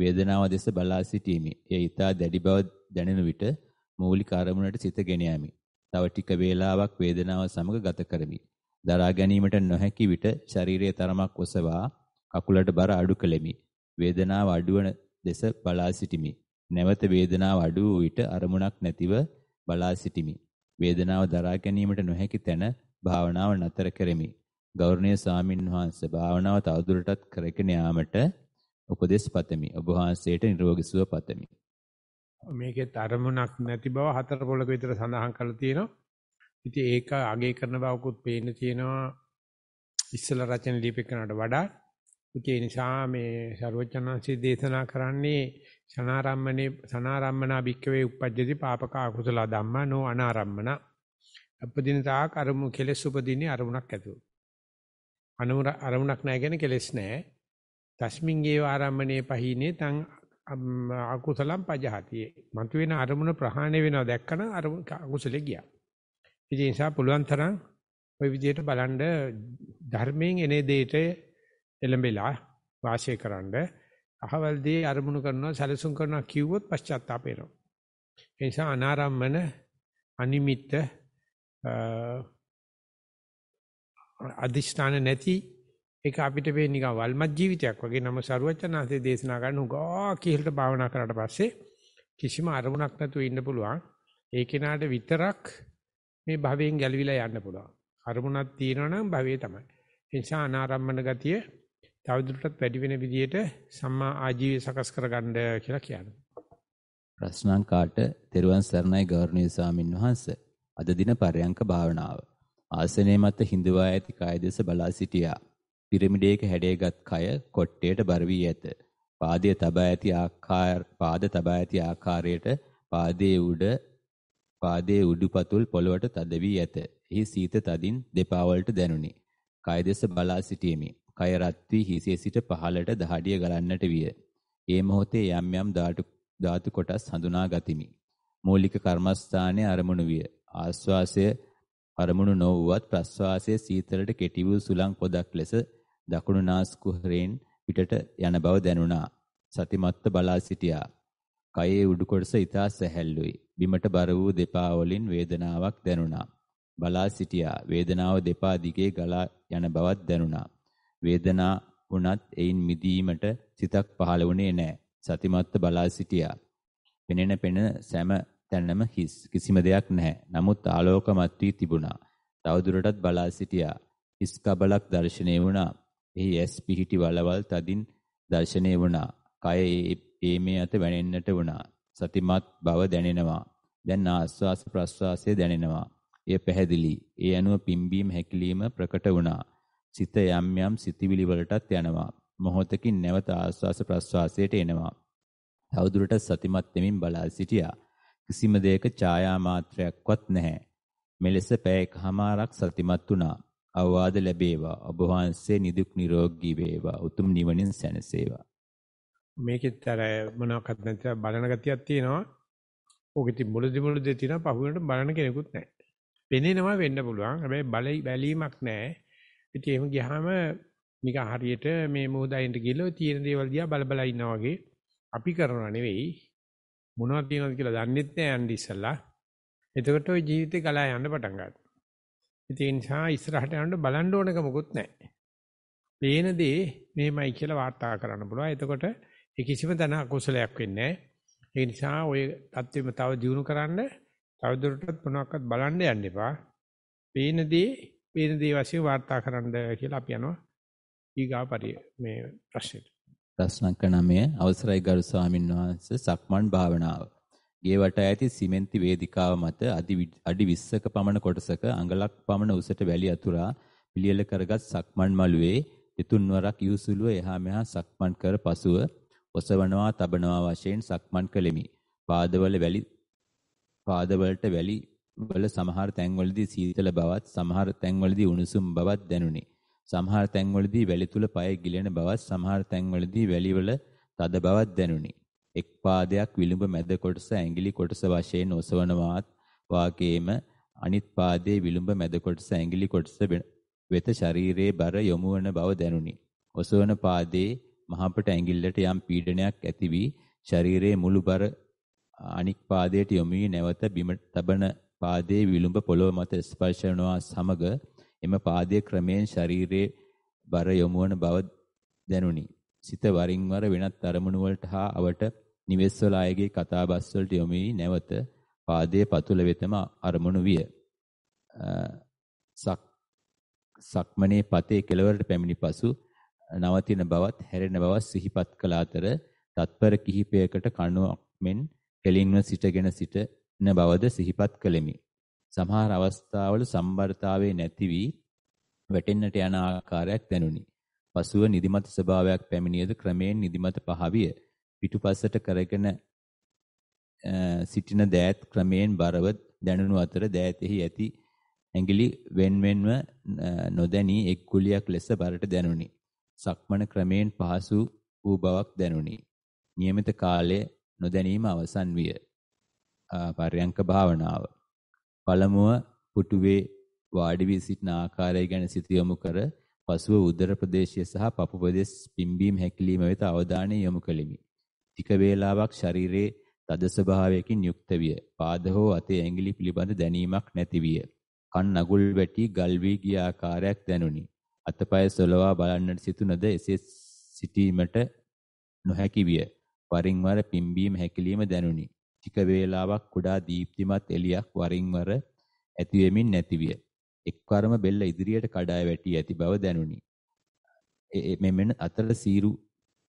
වේදනාව දෙස බලා සිටීමේ එය ඊතා දැඩි බව දැනෙන විට මූලික අරමුණට සිත ගෙන යමි. තව ටික වේලාවක් වේදනාව සමග ගත කරමි. දරා ගැනීමට නොහැකි විට ශරීරයේ තරමක් ඔසවා කකුලට බර අඩු කෙලෙමි. වේදනාව අඩුවන දෙස බලා සිටිමි. නැවත වේදනාව අඩු වූ විට අරමුණක් නැතිව බලා සිටිමි. වේදනාව දරා ගැනීමට නොහැකි තැන භාවනාව නතර කෙරෙමි. ගෞරවනීය සාමින් වහන්සේ භාවනාව තවදුරටත් කරගෙන යාමට උපදෙස් පතමි. ඔබ වහන්සේට නිරෝගී සුව පතමි. මේකෙත් අරමුණක් නැති බව හතර පොලක විතර සඳහන් කරලා තියෙනවා. ඉතින් ඒක අගේ කරන බවකුත් පේන්න තියෙනවා. ඉස්සල රචන දීපකනට වඩා ඒ නිසා මේ ਸਰවචනංශී දේශනා කරන්නේ සනාරම්මනේ සනාරම්මනා භික්කවේ උපජ්ජති පාපක අකුසල ධම්මා නෝ අනාරම්මන අපදින තාක් අරමු කෙලස් උපදීනේ අරමුණක් ඇතුව අනුර අරමුණක් නැහැ කියන්නේ කෙලෙස් නැහැ. තස්මින් ගේව ආරම්මණයේ පහිනේ තං අකුසලම් පජහතිය. මතුවෙන අරමුණ ප්‍රහාණය වෙනවා දැක්කම අර අකුසලෙ ගියා. ඉතින් ඒ නිසා පුළුවන් තරම් ওই විදිහට බලන්න ධර්මයෙන් එනේ දෙයට එළඹෙලා වාසය කරන්න අහවලදී අරමුණු කරනවා සැලසුම් කරනවා කිව්වොත් පශ්චාත්තාප වෙනවා. ඒ නිසා අනාරම්මන අනිමිත්ත අදිෂ්ඨාන නැති ඒක අපිට මේ නිකන් වල්මත් ජීවිතයක් වගේ නම සරුවචනාංශයේ දේශනා කරන උගා කියලා භාවනා කරාට පස්සේ කිසිම අරමුණක් නැතුව ඉන්න පුළුවන්. ඒ කෙනාට විතරක් මේ භවයෙන් ගැලවිලා යන්න පුළුවන්. අරමුණක් තියෙනවනම් භවයේ තමයි. ඒ නිසා අනාරම්මන ගතිය තවදුරටත් වැඩි වෙන විදිහට සම්මා ආජීවය සකස් කරගන්න කියලා කියනවා. ප්‍රශ්නං කාට තෙරුවන් සරණයි ගෞරවනීය ස්වාමින් වහන්සේ අද දින පරයන්ක භාවනාව ආසනය මත හිඳුවා ඇති කය දෙස බලා සිටියා. පිරමිඩයක හැඩයගත් කය කොට්ටේට බර වී ඇත. පාදයේ තබා ඇති ආකාර පාද තබා ඇති ආකාරයට පාදයේ උඩ පාදයේ උඩුපතුල් පොළවට තද වී ඇත. එහි සීත තදින් දෙපා වලට දැනුනි. කය දෙස බලා සිටීමේ කය රත් වී හිසේ සිට පහළට දහඩිය ගලන්නට විය. ඒ මොහොතේ යම් යම් ධාතු ධාතු කොටස් හඳුනා ගතිමි. මූලික කර්මස්ථානයේ අරමුණු විය. ආස්වාසය අරමුණු නොවුවත් ප්‍රස්වාසයේ සීතලට කෙටි වූ සුළං පොදක් ලෙස දකුණු නාස්කුහරෙන් පිටට යන බව දැනුණා. සතිමත්ව බලා සිටියා. කයේ උඩු කොටස ඉතා සැහැල්ලුයි. බිමට බර වූ දෙපා වලින් වේදනාවක් දැනුණා. බලා සිටියා. වේදනාව දෙපා දිගේ ගලා යන බවක් දැනුණා. වේදනා වුණත් එයින් මිදීමට සිතක් පහළ වුණේ නැහැ. සතිමත්ව බලා සිටියා. පෙනෙන පෙන සෑම තැනම හිස් කිසිම දෙයක් නැහැ. නමුත් ආලෝකමත් වී තිබුණා. තවදුරටත් බලා සිටියා. හිස් කබලක් දැర్శණය වුණා. එහි ඇස් පිහිටි වලවල් තදින් දැర్శණය වුණා. කය ඒ මේ අත වැනෙන්නට වුණා. සතිමත් බව දැනෙනවා. දැන් ආස්වාස් ප්‍රස්වාසය දැනෙනවා. එය පැහැදිලි. ඒ අනුව පිම්බීම හැකිලිම ප්‍රකට වුණා. සිත යම් යම් සිතිවිලි වලටත් යනවා. මොහොතකින් නැවත ආස්වාස ප්‍රස්වාසයට එනවා. තවදුරටත් සතිමත් වෙමින් බලා සිටියා. කිසිම දෙයක ඡායා මාත්‍රයක්වත් නැහැ. මෙලෙස පැය එකමාරක් සතිමත් වුණා. අවවාද ලැබේවා. ඔබ වහන්සේ නිදුක් නිරෝගී වේවා. උතුම් නිවනින් සැනසේවා. මේකෙත් අර මොනවාක්වත් නැති බලන ගතියක් තියෙනවා. ඕකෙති මුලදි මුලදි තියෙනවා. පහුවෙනට බලන කෙනෙකුත් නැහැ. පෙනෙනවා වෙන්න පුළුවන්. හැබැයි බලයි බැලීමක් නැහැ. ඉතින් එහෙම ගියාම නිකන් හරියට මේ මොහොතයින්ට ගිහලා තියෙන දේවල් දිහා බල බල ඉන්නා වගේ අපි කරනවා නෙවෙයි මොනවද කියනවද කියලා දන්නෙත් නෑ යන්නේ ඉස්සලා. එතකොට ওই ජීවිතේ ගලා යන්න පටන් ගන්නවා. ඉතින් නිසා ඉස්සරහට යන්න බලන්න ඕනක මොකුත් නෑ. පේන දේ මෙහෙමයි කියලා වාර්තා කරන්න පුළුවන්. එතකොට ඒ කිසිම දන අකුසලයක් වෙන්නේ නෑ. ඒ නිසා ওই தත්වෙම තව දියුණු කරන්න තවදුරටත් මොනවාක්වත් බලන්න යන්න එපා. පේන දේ පේන දේ වශයෙන් වාර්තා කරන්න කියලා අපි යනවා ඊගා පරිය මේ ප්‍රශ්නෙට. ප්‍රශ්න අංක 9 අවසරයි ගරු ස්වාමීන් වහන්සේ සක්මන් භාවනාව. ගේ වට ඇති සිමෙන්ති වේදිකාව මත අඩි 20ක පමණ කොටසක අඟලක් පමණ උසට වැලි අතුරා පිළියෙල කරගත් සක්මන් මළුවේ දෙතුන්වරක් යූසුලුව එහා මෙහා සක්මන් කර පසුව ඔසවනවා තබනවා වශයෙන් සක්මන් කළෙමි. පාදවල වැලි පාදවලට වැලි වල සමහර තැන්වලදී සීතල බවත් සමහර තැන්වලදී උණුසුම් බවත් දැනුනි. සමහර තැන්වලදී වැලි තුල පය ගිලෙන බවත් සමහර තැන්වලදී වැලිවල තද බවක් දැනුනි. එක් පාදයක් විලුඹ මැද කොටස ඇඟිලි කොටස වශයෙන් ඔසවනවාත් වාගේම අනිත් පාදයේ විලුඹ මැද කොටස ඇඟිලි කොටස වෙත ශරීරයේ බර යොමු වන බව දැනුනි. ඔසවන පාදයේ මහපට ඇඟිල්ලට යම් පීඩනයක් ඇති වී ශරීරයේ මුළු බර අනික් පාදයට යොමු වී නැවත බිම තබන පාදයේ විලුඹ පොළොව මත ස්පර්ශ සමග එම පාදයේ ක්‍රමයෙන් ශරීරයේ බර යොමුවන බව දැනුනි. සිත වරින් වර වෙනත් අරමුණු වලට හා අවට නිවෙස්වල අයගේ කතාබස් වලට යොමු වී නැවත පාදයේ පතුල වෙතම අරමුණු විය. සක්මනේ පතේ කෙළවරට පැමිණි පසු නවතින බවත් හැරෙන බවත් සිහිපත් කළ අතර තත්පර කිහිපයකට කණුවක් මෙන් කෙලින්ව සිටගෙන සිටන බවද සිහිපත් කළෙමි. සමහර අවස්ථාවල සම්බරතාවේ නැති වී වැටෙන්නට යන ආකාරයක් දැනුනි. පසුව නිදිමත ස්වභාවයක් පැමිණියද ක්‍රමයෙන් නිදිමත පහවිය. පිටුපසට කරගෙන සිටින දෑත් ක්‍රමයෙන් බරව දැනුණු අතර දෑතෙහි ඇති ඇඟිලි වෙන්වෙන්ව නොදැනී එක් කුලියක් ලෙස බරට දැනුනි. සක්මන ක්‍රමයෙන් පහසු වූ බවක් දැනුනි. નિયમિત කාලයේ නොදැනීම අවසන් විය. පර්යංක භාවනාව පළමුව පුටුවේ වාඩි වී සිටින ආකාරය ගැන සිත යොමු කර පසුව උදර ප්‍රදේශය සහ පපු ප්‍රදේශ පිම්බීම් හැකිලිම වෙත අවධානය යොමු කළෙමි. ටික වේලාවක් ශරීරයේ තද ස්වභාවයකින් යුක්ත විය. පාද හෝ අතේ ඇඟිලි පිළිබඳ දැනීමක් නැති විය. කන් නගුල් වැටි ගල් වී ගිය ආකාරයක් දැනුනි. අතපය සොලවා බලන්නට සිටුනද එසේ සිටීමට නොහැකි විය. වරින් වර පිම්බීම හැකිලිම දැනුනි. ටික වේලාවක් කුඩා දීප්තිමත් එළියක් වරින් වර ඇති වෙමින් නැතිවිය. එක්වරම බෙල්ල ඉදිරියට කඩා වැටි ඇති බව දැනුනි. මෙමෙන්න අතර සීරු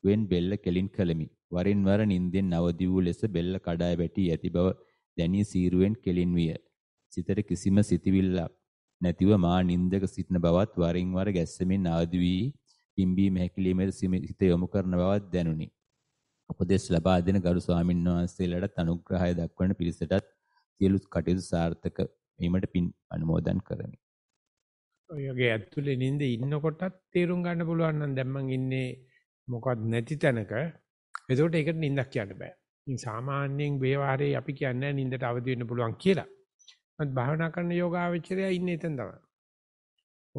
වෙන් බෙල්ල කෙලින් කළමි. වරින් වර නිින්දෙන් නවදි වූ ලෙස බෙල්ල කඩා වැටි ඇති බව දැනී සීරුවෙන් කෙලින් විය. සිතට කිසිම සිතවිල්ලක් නැතිව මා නිින්දක සිටින බවත් වරින් වර ගැස්සෙමින් ආදි වී පිම්බීම හැකිලීමේ සිත යොමු කරන බවත් දැනුනි. උපදෙස් ලබා දෙන ගරු ස්වාමින් වහන්සේලාටත් අනුග්‍රහය දක්වන පිරිසටත් සියලු කටයුතු සාර්ථක වීමට පින් අනුමෝදන් කරමි. ඔය වගේ ඇතුලේ නින්ද ඉන්නකොටත් තේරුම් ගන්න පුළුවන් නම් දැන් මං ඉන්නේ මොකක් නැති තැනක. ඒකට ඒකට නින්දක් කියන්න බෑ. ඉතින් සාමාන්‍යයෙන් වේවාරේ අපි කියන්නේ නින්දට අවදි වෙන්න පුළුවන් කියලා. මත් භාවනා කරන යෝගාවචරය ඉන්නේ එතන තමයි.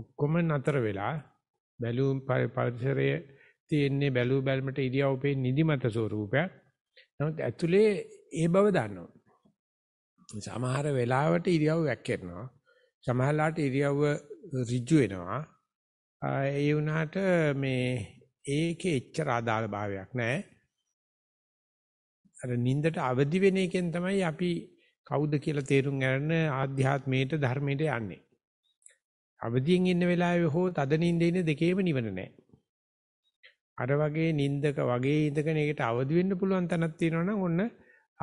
ඔක්කොම නතර වෙලා බැලුම් පරිසරයේ තියෙන්නේ බැලූ බැලමට ඉරියව් පේ නිදිමත ස්වරූපයක්. නමුත් ඇතුලේ ඒ බව දන්නවා. සමහර වෙලාවට ඉරියව් වැක්කෙනවා. සමහරලාට ඉරියව්ව ඍජු වෙනවා. ඒ වුණාට මේ ඒකේ එච්චර අදාළ භාවයක් නැහැ. අර නින්දට අවදි වෙන එකෙන් තමයි අපි කවුද කියලා තේරුම් ගන්න ආධ්‍යාත්මයට ධර්මයට යන්නේ. අවදියෙන් ඉන්න වෙලාවේ හෝ තද නින්දේ ඉන්න දෙකේම නිවන නැහැ. අර වගේ නින්දක වගේ ඉඳගෙන ඒකට අවදි වෙන්න පුළුවන් තැනක් තියෙනවා නම් ඔන්න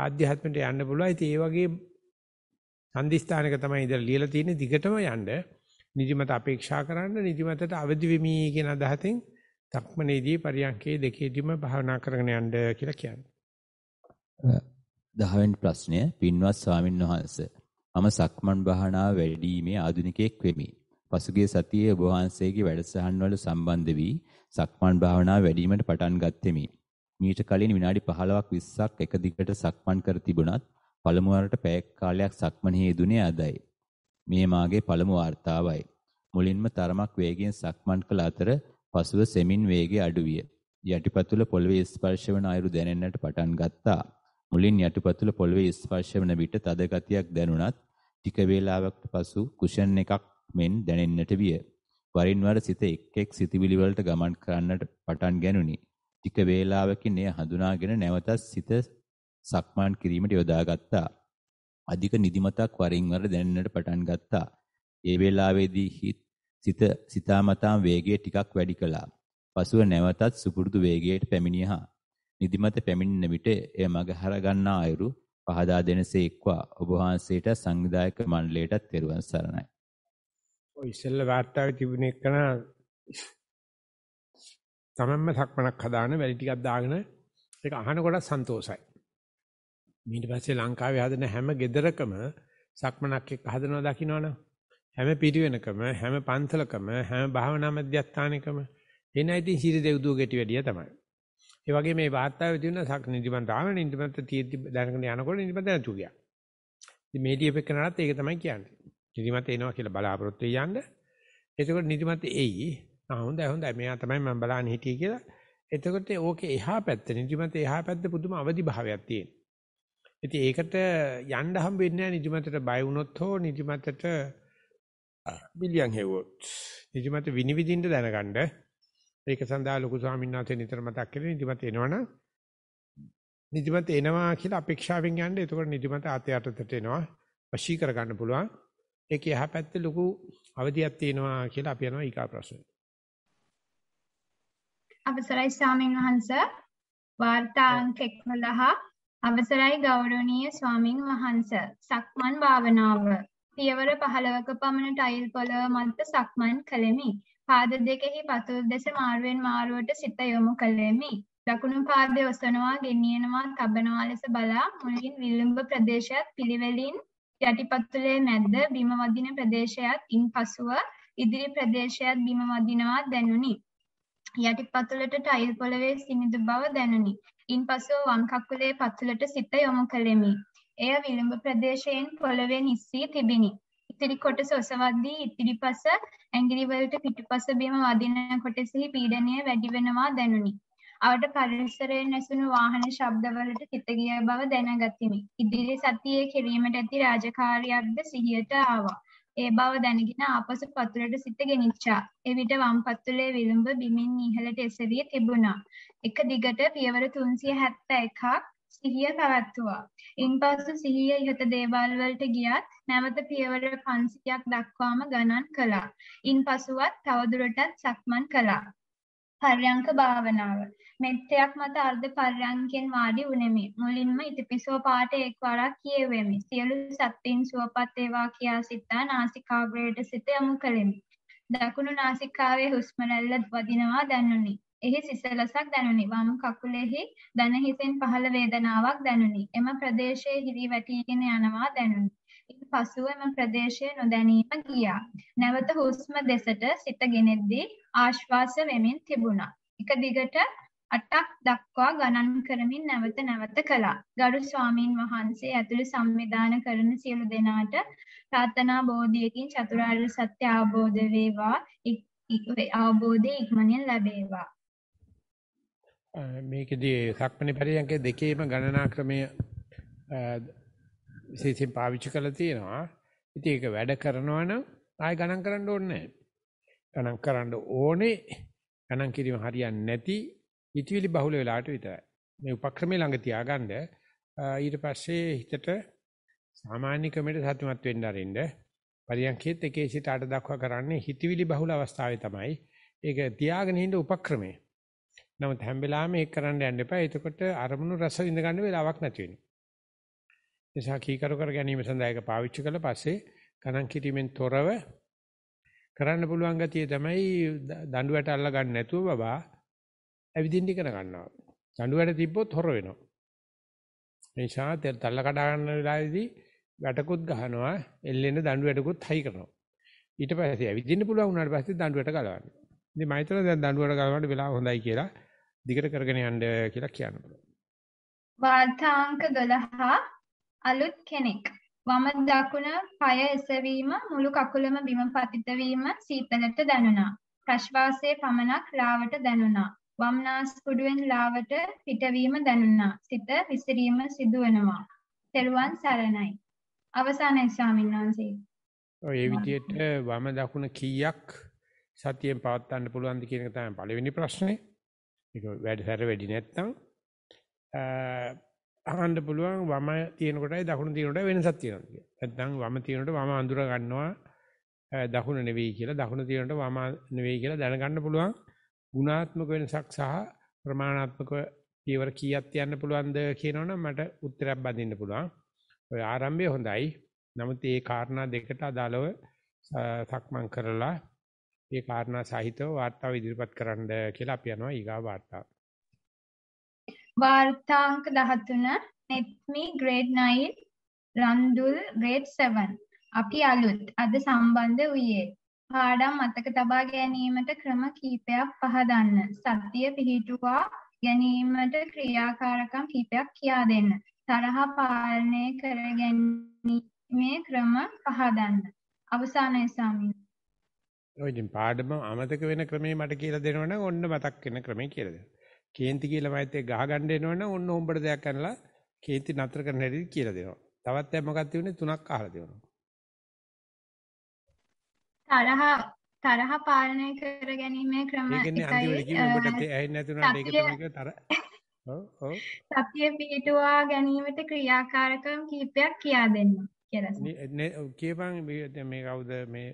ආධ්‍යාත්මයට යන්න පුළුවන්. ඉතින් ඒ වගේ සම්දිස්ථානක තමයි ඉඳලා ලියලා තියෙන්නේ දිගටම යන්න. නිදිමත අපේක්ෂා කරන්න නිදිමතට අවදි වෙමි කියන අදහසෙන් ධක්මනේදී පරියන්කේ දෙකේදීම භාවනා කරගෙන යන්න කියලා කියන්නේ. 10 වෙනි ප්‍රශ්නය පින්වත් ස්වාමින්වහන්සේ මම සක්මන් භාවනාව වැඩිීමේ ආධුනිකයෙක් වෙමි. පසුගිය සතියේ ඔබ වහන්සේගේ වැඩසටහන් වල සම්බන්ධ වී සක්මන් භාවනාව වැඩිවීමට පටන් ගත්ෙමි. මීට කලින් විනාඩි 15ක් 20ක් එක දිගට සක්මන් කර තිබුණත් පළමු වරට පැයක් කාලයක් සක්මනේ යෙදුනේ අදයි. මේ මාගේ පළමු වார்த்தාවයි. මුලින්ම තරමක් වේගයෙන් සක්මන් කළ අතර පසුව සෙමින් වේගය අඩු විය. යටිපතුල පොළවේ ස්පර්ශ වන අයුරු දැනෙන්නට පටන් ගත්තා. මුලින් යටිපතුල පොළවේ ස්පර්ශ වන විට තද ගතියක් දැනුණත් ටික වේලාවකට පසු කුෂන් එකක් මෙන් දැනෙන්නට විය. වරින් වර සිත එක් එක් සිතිවිලි වලට ගමන් කරන්නට පටන් ගැනුනි. ටික වේලාවකින් එය හඳුනාගෙන නැවතත් සිත සක්මාන් කිරීමට යොදා ගත්තා. අධික නිදිමතක් වරින් වර දැනෙන්නට පටන් ගත්තා. ඒ වේලාවේදී සිත සිතාමතාම් වේගය ටිකක් වැඩි කළා. පසුව නැවතත් සුපුරුදු වේගයට පැමිණියා. නිදිමත පැමිණෙන විට එය මගහැර ගන්නා අයුරු පහදා දෙනසේක්වා ඔබ වහන්සේට සංවිධායක මණ්ඩලයටත් තෙරුවන් සරණයි. ඔය ඉස්සෙල්ල වාර්තාවේ තිබුණ එකන තමන්ම සක්මනක් හදාන වැලි ටිකක් දාගෙන ඒක අහනකොට සන්තෝසයි. ඊට පස්සේ ලංකාවේ හදන හැම ගෙදරකම සක්මනක් එක්ක හදනවා දකින්නවනේ. හැම පිරිවෙනකම හැම පන්සලකම හැම භාවනා මධ්‍යස්ථානිකම එන ඉතින් හිරි දෙව්දුව ගැටි වැඩිය තමයි. ඒ වගේ මේ වාර්තාවේ තියෙන සක් නිදිමත ආවනේ නිදිමත තියෙද්දි දැනගෙන යනකොට නිදිමත නැතු ගියා. ඉතින් මේ ඩීප් එක නරත් ඒක තමයි කියන්නේ. නිදිමත එනවා කියලා බලාපොරොත්තු යන්න. එතකොට නිදිමත එයි. ආ හොඳයි හොඳයි මෙයා තමයි මම බලන්නේ හිටියේ කියලා. එතකොට ඕකේ එහා පැත්ත නිදිමත එහා පැත්ත පුදුම අවදි භාවයක් තියෙනවා. ඉතින් ඒකට යන්න හම් වෙන්නේ නැහැ නිදිමතට බය වුණොත් හෝ නිදිමතට බිලියන් හේවොත්. නිදිමත විනිවිදින්න දැනගන්න. ඒක සඳහා ලොකු ස්වාමීන් වහන්සේ නිතර මතක් කරගෙන නිදිමත එනවනම් නිදිමත එනවා කියලා අපේක්ෂාවෙන් යන්න. එතකොට නිදිමත ආතයටට එනවා. වශී කරගන්න පුළුවන්. ඒක යහපැත්තේ ලොකු අවධියක් තියෙනවා කියලා අපි යනවා ඊගා ප්‍රශ්නෙට. අවසරයි ස්වාමීන් වහන්ස වාර්තාංක 11 අවසරයි ගෞරවනීය ස්වාමින් වහන්ස සක්මන් භාවනාව පියවර 15ක පමණ ටයිල් පොළව මත සක්මන් කළෙමි පාද දෙකෙහි පතුල් දෙස මාරුවෙන් මාරුවට සිත යොමු කළෙමි දකුණු පාදයේ ඔසවනවා ගෙනියනවා තබනවා ලෙස බලා මුලින් විලුඹ ප්‍රදේශයත් පිළිවෙලින් යටිපතුලේ මැද්ද බිම වදින ප්‍රදේශයත් ඉන්පසුව ඉදිරි ප්‍රදේශයත් බිම වදිනවා දැනුනි. යටිපතුලට ටයිල් පොළවේ සිනිඳු බව දැනුනි. ඉන්පසුව වම් කකුලේ පතුලට සිත යොමු කළෙමි. එය විලුඹ ප්‍රදේශයෙන් පොළවේ නිස්සී තිබිනි. ඉතිරි කොටස ඔසවද්දී ඉතිරිපස ඇඟිලි වලට පිටුපස බිම වදින කොටසෙහි පීඩනය වැඩි වෙනවා දැනුනි. අවට පරිසරයෙන් ඇසුණු වාහන ශබ්දවලට සිත ගිය බව දැනගතිමි. ඉදිරි සතියේ කිරීමට ඇති රාජකාරියක්ද සිහියට ආවා. ඒ බව දැනගෙන ආපසු පතුලට සිත ගෙනිච්චා. එවිට වම් පතුලේ විලුඹ බිමින් ඉහළට එසවී තිබුණා. එක දිගට පියවර 371ක් සිහිය පැවැත්තුවා. ඉන්පසු සිහිය ඉහත දේවල් වලට ගියත් නැවත පියවර 500ක් දක්වාම ගණන් කළා. ඉන්පසුවත් තවදුරටත් සක්මන් කළා. පර්යංක භාවනාව. මෙත්තයක් මත අර්ධ පර්යංකෙන් වාඩි උනේමි. මුලින්ම ඉතිපිසෝ පාඨ එක්වරක් කියවෙමි. සියලු සත්ත්වයින් සුවපත් වේවා කියා සිතා නාසිකාග්‍රයට සිත යොමු කළෙමි. දකුණු නාසිකාවේ හුස්ම රැල්ල වදිනවා දැනුනි. එහි සිසලසක් දැනුනි. වම් කකුලෙහි දන හිසෙන් පහළ වේදනාවක් දැනුනි. එම ප්‍රදේශයේ හිරි වැටීගෙන යනවා දැනුනි. පසුව එම ප්‍රදේශය නොදැනීම ගියා. නැවත හුස්ම දෙසට සිත ගෙනෙද්දී ආශ්වාස වෙමින් තිබුණා. එක දිගට අටක් දක්වා ගණන් කරමින් නැවත නැවත කළා. ගරු ස්වාමීන් වහන්සේ ඇතුළු සංවිධාන කරන සියලු දෙනාට ප්‍රාර්ථනා බෝධියකින් චතුරාර්ය සත්‍ය අවබෝධ වේවා. අවබෝධය ඉක්මනින් ලැබේවා. මේකදී සක්මණේ පරියන්ක දෙකේම ගණනා ක්‍රමය විශේෂයෙන් පාවිච්චි කරලා තියෙනවා. ඉතින් ඒක වැඩ කරනවා නම් ආය ගණන් කරන්න ඕනේ ගණන් කරන්න ඕනේ ගණන් කිරීම හරියන්නේ නැති හිතවිලි බහුල වෙලාට විතරයි. මේ උපක්‍රමයේ ළඟ තියාගන්න ඊට පස්සේ හිතට සාමාන්‍ය ක්‍රමයට සතුටුමත් වෙන්න අරින්න පරියන්කේත් එකේ සිට අට දක්වා කරන්නේ හිතවිලි බහුල අවස්ථාවේ තමයි. ඒක තියාගෙන හින්ද උපක්‍රමය. නමුත් හැම වෙලාවෙම ඒක කරන්න යන්න එපා. එතකොට අරමුණු රස විඳ ගන්න වෙලාවක් නැති වෙනවා. නිසා කීකරු කර ගැනීම සඳහා ඒක පාවිච්චි කළ පස්සේ ගණන් කිරීමෙන් තොරව කරන්න පුළුවන් ගතිය තමයි දඬුවට අල්ල ගන්න නැතුව බබා ඇවිදින්න ඉගෙන ගන්නවා. දඬුවට තිබ්බොත් හොර වෙනවා. මේ ශාත තල්ල කඩා ගන්න වෙලාවේදී වැටකුත් ගහනවා, එල්ලෙන දඬුවටකුත් හයි කරනවා. ඊට පස්සේ ඇවිදින්න පුළුවන් වුණාට පස්සේ දඬුවට ගලවනවා. ඉතින් මම හිතනවා දැන් දඬුවට ගලවන්න වෙලාව හොඳයි කියලා දිගට කරගෙන යන්න කියලා කියන්න පුළුවන්. වාර්තාංක 12 අලුත් කෙනෙක්. වම දකුණ පය එසවීම මුළු කකුලම බිම පතිත වීම සීතලට දැනුණා. ප්‍රශ්වාසයේ පමණක් ලාවට දැනුණා. වම් නාස්පුඩුවෙන් ලාවට පිටවීම දැනුණා. සිත විසිරීම සිදු වෙනවා. තෙරුවන් සරණයි. අවසානයි ස්වාමීන් වහන්සේ. ඔය ඒ විදිහට වම දකුණ කීයක් සතියෙන් පවත් ගන්න පුළුවන්ද කියන එක තමයි පළවෙනි ප්‍රශ්නේ. ඒක වැඩි සැර වැඩි නැත්නම් අහන්න පුළුවන් වම තියෙන කොටයි දකුණ තියෙන කොටයි වෙනසක් තියෙනවා කියලා. නැත්නම් වම තියෙනකොට වම අඳුර ගන්නවා දකුණ නෙවෙයි කියලා දකුණ තියෙනකොට වම නෙවෙයි කියලා දැනගන්න පුළුවන් ගුණාත්මක වෙනසක් සහ ප්‍රමාණාත්මක පියවර කීයක් තියන්න පුළුවන්ද කියනවනම් මට උත්තරයක් බඳින්න පුළුවන්. ඔය ආරම්භය හොඳයි. නමුත් මේ කාරණා දෙකට අදාළව සක්මන් කරලා මේ කාරණා සහිතව වාර්තාව ඉදිරිපත් කරන්න කියලා අපි යනවා ඊගා වාර්තාව. වාර්තාංක දහතුන Nethmi grade nine Randul grade seven අපි අලුත් අද සම්බන්ධ වූයේ පාඩම් මතක තබා ගැනීමට ක්‍රම කීපයක් පහදන්න සතිය පිහිටුවා ගැනීමට ක්‍රියාකාරකම් කීපයක් කියා දෙන්න තරහ පාලනය කර ගැනීමේ ක්‍රම පහදන්න අවසානයේ ස්වාමීන් ඔය ඉතින් පාඩම අමතක වෙන ක්‍රමේ මට කියලා දෙනවනම් ඔන්න මතක් වෙන ක්‍රමේ කියලා දෙන්න කේන්ති කියලා මෛත්‍රේ ගහ ගන්න එනවනම් ඔන්න හොම්බට දෙයක් කරනලා කේන්ති නතර කරන්න හැටි කියලා දෙනවා. තවත් දැන් මොකක්ද තියුනේ තුනක් අහලා දෙනවා. තරහ තරහ පාලනය කර ගැනීමේ ක්‍රම එකයි. ඒක නේ අන්තිමට කිව්වේ ඔබට ඇහෙන්නේ නැතුණාට ඒක තමයි කියලා තරහ. සතිය පිටුවා ගැනීමට ක්‍රියාකාරකම් කීපයක් කියා දෙන්න කියලා. කියපන් මේ කවුද මේ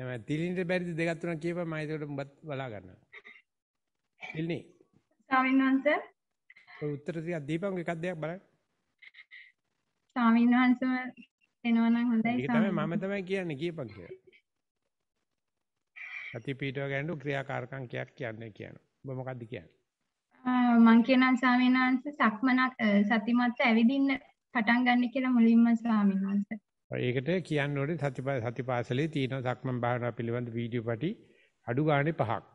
එහම තිලින්ට බැරිද දෙකක් තුනක් කියපන් මම ඒකට උඹත් බලා ගන්නවා. එල්නේ. ස්වාමීන් වහන්සේ. ඔය උත්තර ටිකක් දීපන් එකක් දෙයක් බලන්න. ස්වාමීන් වහන්සේ එනවනම් හොඳයි ස්වාමීන්. ඒක තමයි මම තමයි කියන්නේ කියපන් කියලා. සති පීඩව ගැන ක්‍රියාකාරකම් කියක් කියන්නේ කියනවා. ඔබ මොකද්ද කියන්නේ? මං කියනවා ස්වාමීන් වහන්සේ සක්මනක් සතිමත් ඇවිදින්න පටන් ගන්න කියලා මුලින්ම ස්වාමීන් වහන්සේ. ඒකට කියන්න ඕනේ සති සතිපාසලේ තියෙන සක්මන් භාවනා පිළිබඳ වීඩියෝ පැටි අඩු ගානේ පහක්.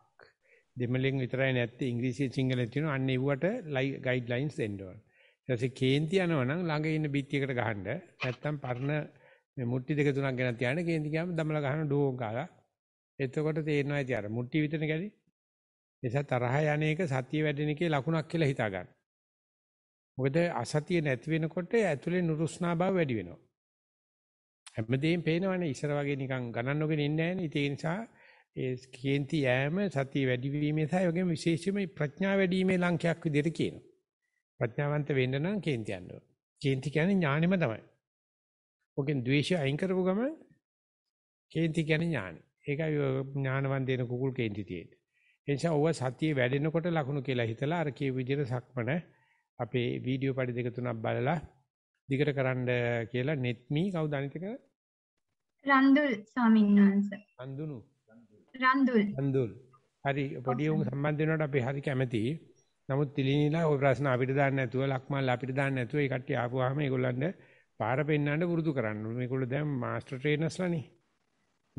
දෙමළෙන් විතරයි නැත්තේ ඉංග්‍රීසියෙන් සිංහලෙන් තියෙනවා. අන්න ඒවට ගයිඩ් ලයින්ස් දෙන්න ඕන. ඊට පස්සේ කේන්ති යනවනම් ළඟ ඉන්න බිත්තියකට ගහන්න. නැත්තම් පරණ මේ මුට්ටි දෙක තුනක් ගෙනත් යන්න කේන්ති ගියාම දමලා ගහන ඩෝන් කාලා. එතකොට තේරෙනවා ඉතින් අර මුට්ටි විතරනේ ගැලි. එසත් තරහ යන්නේක සතිය වැඩෙන එකේ ලකුණක් කියලා හිතා ගන්න. මොකද අසතිය නැති වෙනකොට ඇතුලේ නුරුස්නා බව වැඩි වෙනවා. හැමදේම පේනවනේ ඉස්සර වගේ නිකන් ගණන් නොගෙන ඉන්නේ නැහැ නේ. ඒ නිසා ඒ කේන්ති යෑම සතිය වැඩිවීමේ සහ යෝගෙම විශේෂයෙන්ම ප්‍රඥා වැඩිීමේ ලංකයක් විදිහට කියනවා. ප්‍රඥාවන්ත වෙන්න නම් කේන්ති යන්න ඕන. කේන්ති කියන්නේ ඥාණයම තමයි. ඔකෙන් ද්වේෂය අයින් කරපු ගම කේන්ති කියන්නේ ඥාණය. ඒකයි ඥානවන් දෙන කුකුල් කේන්ති තියෙන්නේ. එනිසා ඔව සතිය වැඩෙනකොට ලකුණු කියලා හිතලා අර කිය විදිහට සක්මන අපේ වීඩියෝ පරි දෙක තුනක් බලලා දිගට කරන්න කියලා netmi කවුද අනිතක රන්දුල් ස්වාමීන් වහන්සේ. රන්දුනු රන්දුල්. රන්දුල්. හරි පොඩි උන් සම්බන්ධ වෙනකොට අපි හරි කැමැතියි. නමුත් තිලිනීලා ওই ප්‍රශ්න අපිට දාන්න නැතුව ලක්මල් අපිට දාන්න නැතුව ඒ කට්ටිය ආපුවාම ඒගොල්ලන්ට පාර පෙන්වන්න පුරුදු කරන්න. මේගොල්ලෝ දැන් මාස්ටර් ට්‍රේනර්ස්ලානේ.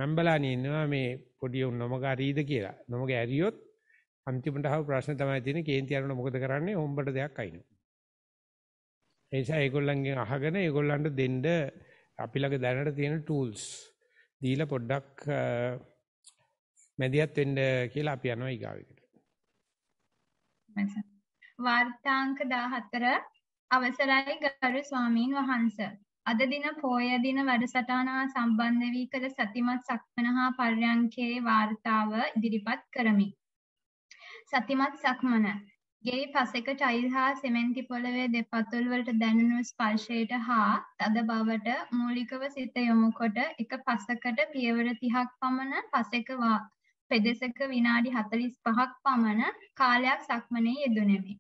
මම බලන්නේ ඉන්නවා මේ පොඩි උන් නොමග අරීද කියලා. නොමග ඇරියොත් අන්තිමට ආව ප්‍රශ්න තමයි තියෙන්නේ කේන්ති අරන මොකද කරන්නේ? හොම්බට දෙයක් අයිනවා. ඒ නිසා ඒගොල්ලන්ගෙන් අහගෙන ඒගොල්ලන්ට දෙන්න අපි ළඟ දැනට තියෙන tools දීලා පොඩ්ඩක් මැදිහත් වෙන්න කියලා අපි යනවා ඊගාවෙකට. වාර්තාංක 14 අවසරයි ගරු ස්වාමීන් වහන්ස. අද දින පෝය දින වැඩසටහන සම්බන්ධ වී කළ සතිමත් සක්මනහා පර්යංකේ වාර්තාව ඉදිරිපත් කරමි. සතිමත් සක්මන ගේ පසෙක ටයිල් හා සෙමෙන්ති පොළවේ දෙපතුල් වලට දැනෙන ස්පර්ශයට හා තද බවට මූලිකව සිත යොමුකොට එක පසකට පියවර 30ක් පමණ පසෙක පෙදෙසක විනාඩි 45ක් පමණ කාලයක් සක්මනේ යෙදුණෙමි.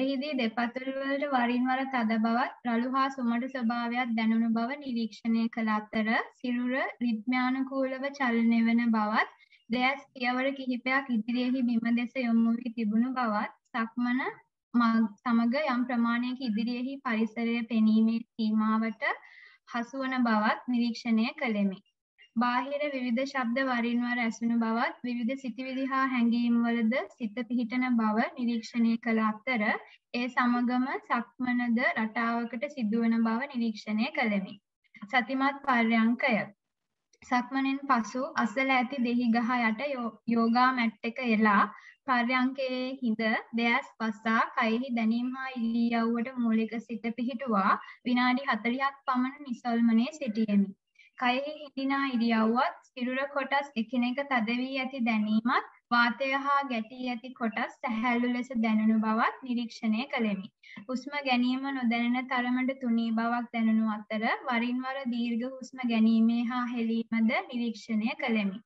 එහිදී දෙපතුල් වලට වරින් වර තද බවත් රළු හා සුමඩු ස්වභාවයක් දැනුණු බව නිරීක්ෂණය කළ අතර සිරුර රිද්මයානුකූලව චලනය වන බවත් දෙයස් පියවර කිහිපයක් ඉදිරියෙහි බිම දෙස යොමු වී තිබුණු බවත් සක්මන සමග යම් ප්‍රමාණයක ඉදිරියෙහි පරිසරය පෙනීමේ සීමාවට හසුවන බවත් නිරීක්ෂණය කළෙමි. බාහිර විවිධ ශබ්ද වරින් වර ඇසුණු බවත් විවිධ සිතිවිලි හා හැඟීම්වලද සිත පිහිටන බව නිරීක්ෂණය කළ අතර ඒ සමගම සක්මනද රටාවකට සිදුවන බව නිරීක්ෂණය කළෙමි. සතිමත් පර්යංකය සක්මනෙන් පසු අසල ඇති දෙහි ගහ යට යෝගා මැට් එක එලා පර්යංකයේ හිඳ දෙයස් පස්සා කයෙහි දැනීම හා ඉරියව්වට මූලික සිත පිහිටුවා විනාඩි 40ක් පමණ නිසල්මනේ සිටියෙමි. කයෙහි හිඳිනා ඉරියව්වත් සිරුර කොටස් එකිනෙක තද වී ඇති දැනීමත් වාතය හා ගැටී ඇති කොටස් සැහැල්ලු ලෙස දැනුණු බවත් නිරීක්ෂණය කළෙමි. හුස්ම ගැනීම නොදැනෙන තරමට තුනී බවක් දැනුණු අතර වරින් වර දීර්ඝ හුස්ම ගැනීමේ හා හෙලීමද නිරීක්ෂණය කළෙමි.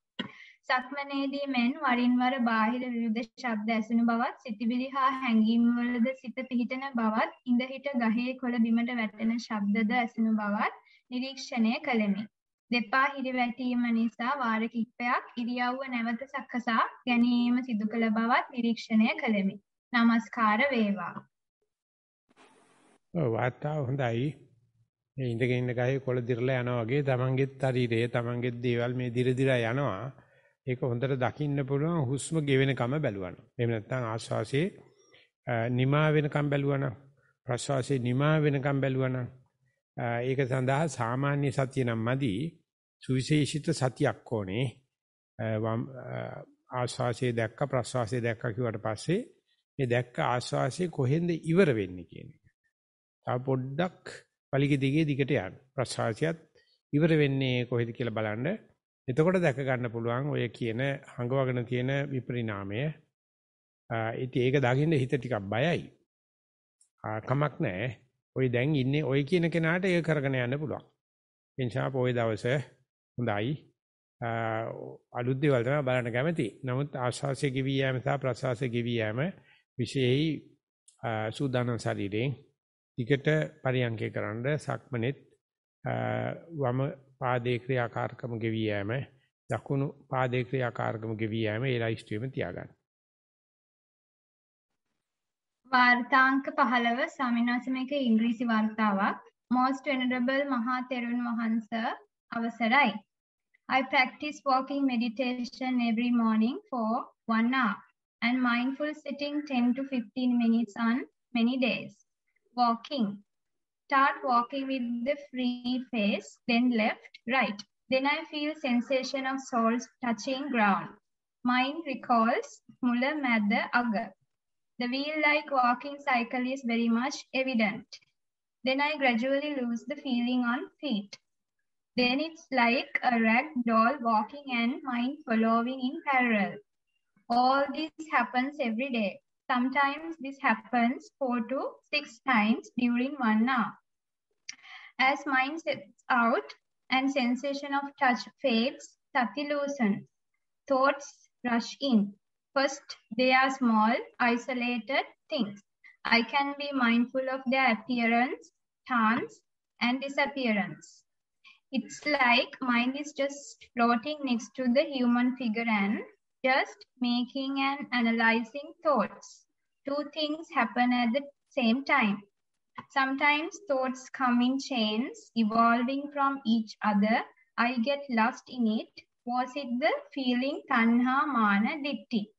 සක්මනේදී මෙන් වරින් වර බාහිර විවිධ ශබ්ද ඇසෙන බවත් සිතිවිලි හා හැඟීම්වලද සිත පිහිටන බවත් ඉඳ හිට ගහේ කොළ බිමට වැටෙන ශබ්දද ඇසෙන බවත් නිරීක්ෂණය කළෙමි. දෙපා හිරිවැටීම නිසා වාර කිහිපයක් ඉරියව්ව නැවත සකසා ගැනීම සිදු කළ බවත් නිරීක්ෂණය කළෙමි. নমස්කාර වේවා. ඔව් වාතාව හොඳයි. මේ ඉඳගෙන ඉන්න ගහේ කොළ දිරලා යනවා වගේ තමන්ගේ ශරීරය, තමන්ගේ දේවල් මේ දිර දිලා යනවා. ඒක හොඳට දකින්න පුළුවන් හුස්ම ගෙවෙනකම බැලුවනම්. එහෙම නැත්නම් ආශ්වාසයේ නිමා වෙනකම් බැලුවනම්, ප්‍රශ්වාසයේ නිමා වෙනකම් බැලුවනම් ඒක සඳහා සාමාන්‍ය සතිය නම් මදි සුවිශේෂිත සතියක් ඕනේ ආස්වාසිය දැක්ක ප්‍රස්වාසිය දැක්ක කිව්වට පස්සේ මේ දැක්ක ආස්වාසිය කොහෙන්ද ඉවර වෙන්නේ කියන එක. තව පොඩ්ඩක් පලිගේ දිගේ දිගට යන්න. ප්‍රස්වාසියත් ඉවර වෙන්නේ කොහෙද කියලා බලන්න. එතකොට දැක ගන්න පුළුවන් ඔය කියන හඟවගෙන තියෙන විපරිණාමය. ඉතින් ඒක දකින්න හිත ටිකක් බයයි. කමක් නැහැ. ඔය දැන් ඉන්නේ ඔය කියන කෙනාට ඒක කරගෙන යන්න පුළුවන්. ඒ නිසා පොයේ දවසේ හොඳයි. අලුත් දේවල් තමයි බලන්න කැමති. නමුත් ආශාසය ගෙවි යෑම සහ ප්‍රසාසය ගෙවි යෑම විශේෂයි සූදානම් ශරීරයෙන් ටිකට පරියන්කේ කරන්න සක්මනෙත් වම පාදේ ක්‍රියාකාරකම ගෙවි යෑම දකුණු පාදේ ක්‍රියාකාරකම ගෙවි යෑම ඒ ලයිස්ට් එකෙම තියාගන්න. වාර්තාංක පහළව සාමිනාසම ඉංග්‍රීසි වාර්තාවක් most venerable මහා තෙරුන් වහන්ස අවසරයි I practice walking meditation every morning for 1 hour and mindful sitting 10 to 15 minutes on many days walking start walking with the free face then left right then I feel sensation of soles touching ground mind recalls mula මැද agar. The wheel-like walking cycle is very much evident. Then I gradually lose the feeling on feet. Then it's like a rag doll walking and mind following in parallel. All this happens every day. Sometimes this happens four to six times during one hour. As mind sets out and sensation of touch fades, sati loosens. Thoughts rush in. First, they are small, isolated things. I can be mindful of their appearance, turns, and disappearance. It's like mine is just floating next to the human figure and just making and analyzing thoughts. Two things happen at the same time. Sometimes thoughts come in chains, evolving from each other. I get lost in it. Was it the feeling tanha mana ditti?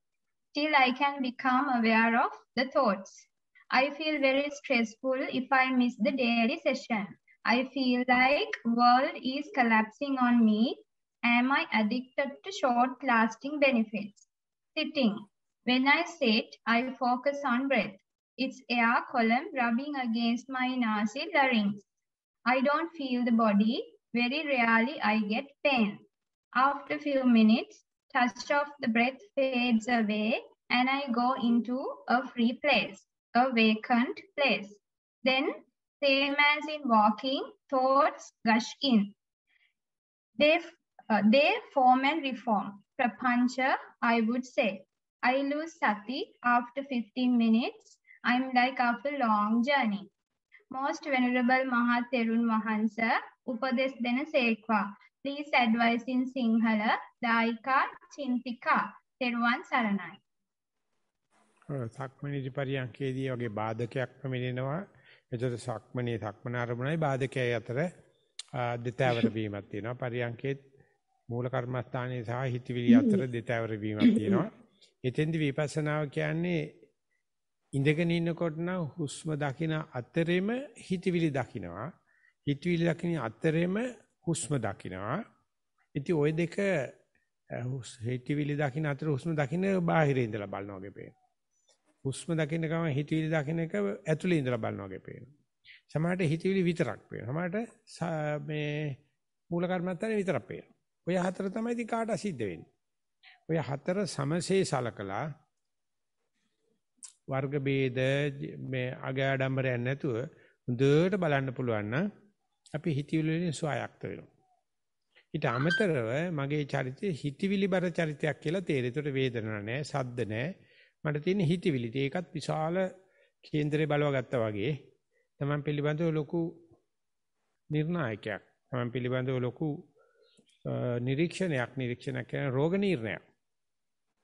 Still, I can become aware of the thoughts. I feel very stressful if I miss the daily session. I feel like world is collapsing on me. Am I addicted to short lasting benefits? Sitting. When I sit, I focus on breath. Its air column rubbing against my nasal larynx. I don't feel the body. Very rarely I get pain. After few minutes, touch of the breath fades away and I go into a free place, a vacant place. Then, same as in walking, thoughts gush in. They, uh, they form and reform. Prapancha, I would say. I lose sati after 15 minutes. I'm like after long journey. Most Venerable Mahathirun Mahansa, Upadesh Dena Sekwa. Please advise in Sinhala, දායිකා චින්තිකා තෙරුවන් සරණයි. සක්මනේදී පරියන්කේදී වගේ බාධකයක් පැමිණෙනවා. එතකොට සක්මනේ සක්මන ආරමුණයි බාධකයයි අතර දෙතෑවර වීමක් තියෙනවා. පරියන්කේ මූල කර්මස්ථානයේ සහ හිතවිලි අතර දෙතෑවර වීමක් තියෙනවා. එතෙන්දි විපස්සනාව කියන්නේ ඉඳගෙන ඉන්නකොට නම් හුස්ම දකින අතරෙම හිතවිලි දකිනවා. හිතවිලි දකින අතරෙම හුස්ම දකිනවා. ඉතින් ওই දෙක හිතවිලි දකින්න අතර හුස්ම දකින්න බාහිරේ ඉඳලා බලනවා වගේ පේනවා. හුස්ම දකින්න ගම හිතවිලි දකින්න එක ඇතුලේ ඉඳලා බලනවා වගේ පේනවා. සමහරට හිතවිලි විතරක් පේනවා. සමහරට මේ මූල කර්මත්තනේ විතරක් පේනවා. ඔය හතර තමයි ඉතින් කාට සිද්ධ වෙන්නේ. ඔය හතර සමසේ සලකලා වර්ග ભેද මේ අගය ආඩම්බරයක් නැතුව හොඳට බලන්න පුළුවන් නම් අපි හිතවිලි වලින් සුවයක්ත වෙනවා. ඊට අමතරව මගේ චරිතය හිතවිලි බර චරිතයක් කියලා තේරෙයි. ඒතට වේදනාවක් නැහැ, සද්ද නැහැ. මට තියෙන හිතවිලි. ඒකත් විශාල කේන්දරේ බලවගත්තා වගේ තමන් පිළිබඳව ලොකු නිර්ණායකයක්. තමන් පිළිබඳව ලොකු නිරීක්ෂණයක් නිරීක්ෂණ කරන රෝග නිర్ణයක්.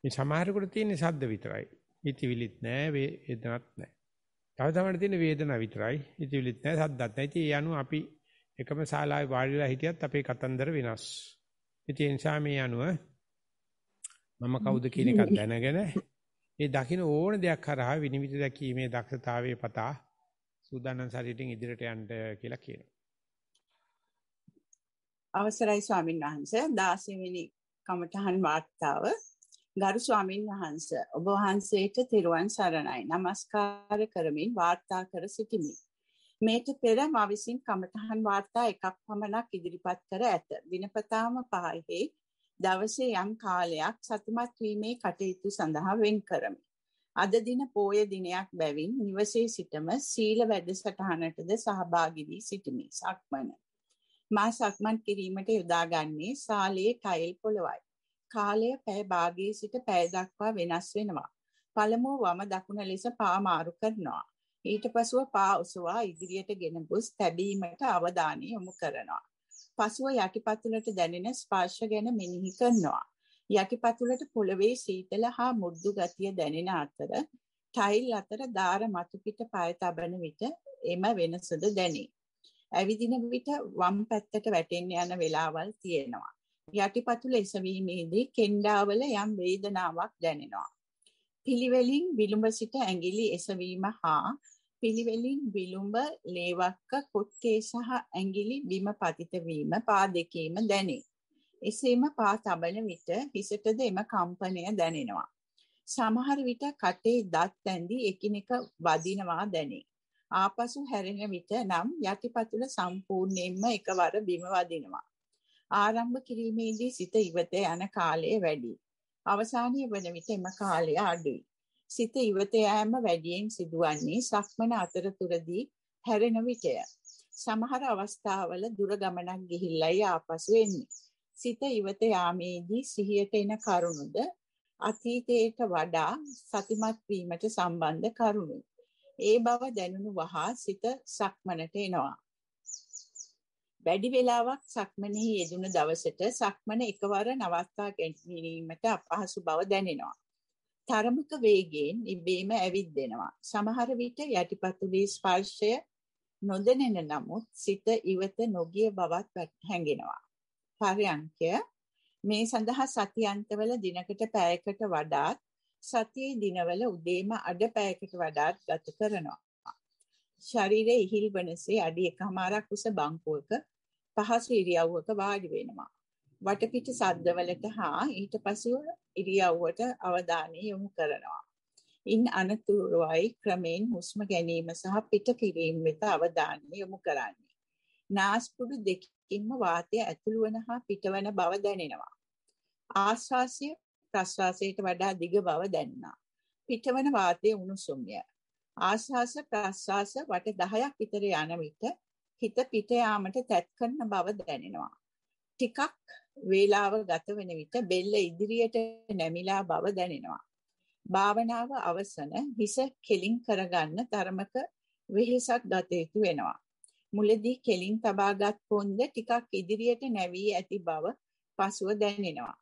මේ සමහරකට තියෙන සද්ද විතරයි. හිතවිලිත් නැහැ, වේදනත් නැහැ. තව තමන්ට තියෙන වේදනාව විතරයි. හිතවිලිත් නැහැ, සද්දත් නැහැ. ඉතින් ඒ අනුව අපි එකම ශාලාවේ වාඩිලා හිටියත් අපේ කතන්දර වෙනස්. ඒ නිසා මේ අනුව මම කවුද කියන එක දැනගෙන ඒ දකින්න ඕන දෙයක් කරා විනිවිද දැකීමේ දක්ෂතාවයේ පතා සූදානම් ශරීරයෙන් ඉදිරියට යන්න කියලා කියනවා. අවසරයි ස්වාමින් වහන්සේ 16 වෙනි කමඨහන් වාර්තාව ගරු ස්වාමින් වහන්සේ ඔබ වහන්සේට තෙරුවන් සරණයි. নমස්කාර කරමින් වාර්තා කර සිටිමි. මේට පෙර මා විසින් කමඨහන් වාර්තා එකක් පමණක් ඉදිරිපත් කර ඇත. දිනපතාම පහෙහි දවසේ යම් කාලයක් සතිමත් වීමේ කටයුතු සඳහා වෙන් කරමි. අද දින පෝය දිනයක් බැවින් නිවසේ සිටම සීල වැඩසටහනටද සහභාගී වී සිටිමි. සක්මන. මා සක්මන් කිරීමට යොදාගන්නේ සාලේ ටයිල් පොළවයි. කාලය පැය භාගයේ සිට පැය දක්වා වෙනස් වෙනවා. පළමුව වම දකුණ ලෙස පා මාරු කරනවා. ඊට පසුව පාඋසුවා ඉදිරියට ගෙන ගොස් තැබීමට අවධානය යොමු කරනවා. පසුව යටිපතුලට දැනෙන ස්පර්ශ ගැන මෙනෙහි කරනවා. යටිපතුලට පොළවේ සීතල හා මුද්දු ගතිය දැනෙන අතර ටයිල් අතර දාර මතු පිට පය තබන විට එම වෙනසද දැනේ. ඇවිදින විට වම් පැත්තට වැටෙන්න යන වෙලාවල් තියෙනවා. යටිපතුල එසවීමේදී කෙන්ඩාවල යම් වේදනාවක් දැනෙනවා. පිළිවෙලින් විලුඹ සිට ඇඟිලි එසවීම හා පිළිවෙලින් විලුඹ, ලේවක්ක, කොට්ටේ සහ ඇඟිලි බිම පතිත වීම පාදකීම දැනේ. එසේම පා තබන විට හිසටද එම කම්පනය දැනෙනවා. සමහර විට කටේ දත් ඇඳි එකිනෙක වදිනවා දැනේ. ආපසු හැරෙන විට නම් යටිපතුල සම්පූර්ණයෙන්ම එකවර බිම වදිනවා. ආරම්භ කිරීමේදී සිත ඉවත යන කාලය වැඩි. අවසානයේ වන විට එම කාලය අඩුයි. සිත ඉවත යෑම වැඩියෙන් සිදුවන්නේ සක්මන අතරතුරදී හැරෙන විටය. සමහර අවස්ථාවල දුර ගමනක් ගිහිල්ලයි ආපසු එන්නේ. සිත ඉවත යාමේදී සිහියට එන කරුණුද අතීතයට වඩා සතිමත් වීමට සම්බන්ධ කරුණුයි. ඒ බව දැනුණු වහා සිත සක්මනට එනවා. වැඩි වේලාවක් සක්මනේ යෙදුණු දවසට සක්මන එකවර නවත්තා ගැනීමට අපහසු බව දැනෙනවා. තරමක වේගයෙන් ඉබේම ඇවිද්දෙනවා. සමහර විට යටිපතුලේ ස්පර්ශය නොදැනෙන නමුත් සිත ඉවත නොගිය බවක් හැඟෙනවා. පරයන්කය මේ සඳහා සතියන්තවල දිනකට පැයකට වඩාත් සතියේ දිනවල උදේම අඩ පැයකට වඩාත් ගත කරනවා. ශරීරයේ ඉහිල් වෙනසේ අඩි එකමාරක් උස බංකුවක පහසු ඉරියව්වක වාඩි වෙනවා. වටපිට සද්දවලට හා ඊට පසුව ඉරියව්වට අවධානය යොමු කරනවා. ඉන් අනතුරුවයි ක්‍රමෙන් හුස්ම ගැනීම සහ පිට කිරීම වෙත අවධානය යොමු කරන්නේ. නාස්පුඩු දෙකින්ම වාතය ඇතුළු වන හා පිටවන බව දැනෙනවා. ආශ්වාසය ප්‍රශ්වාසයට වඩා දිග බව දැනෙනවා. පිටවන වාතය උණුසුම්ය. ආශ්වාස ප්‍රශ්වාස වට 10ක් විතර යන විට හිත පිට යාමට තැත් කරන බව දැනෙනවා. ටිකක් වේලාව ගත වෙන විට බෙල්ල ඉදිරියට නැමිලා බව දැනෙනවා. භාවනාව අවසන හිස කෙලින් කරගන්න තරමක වෙහෙසක් ගත යුතු වෙනවා. මුලදී කෙලින් තබාගත් පොන්ද ටිකක් ඉදිරියට නැවී ඇති බව පසුව දැනෙනවා.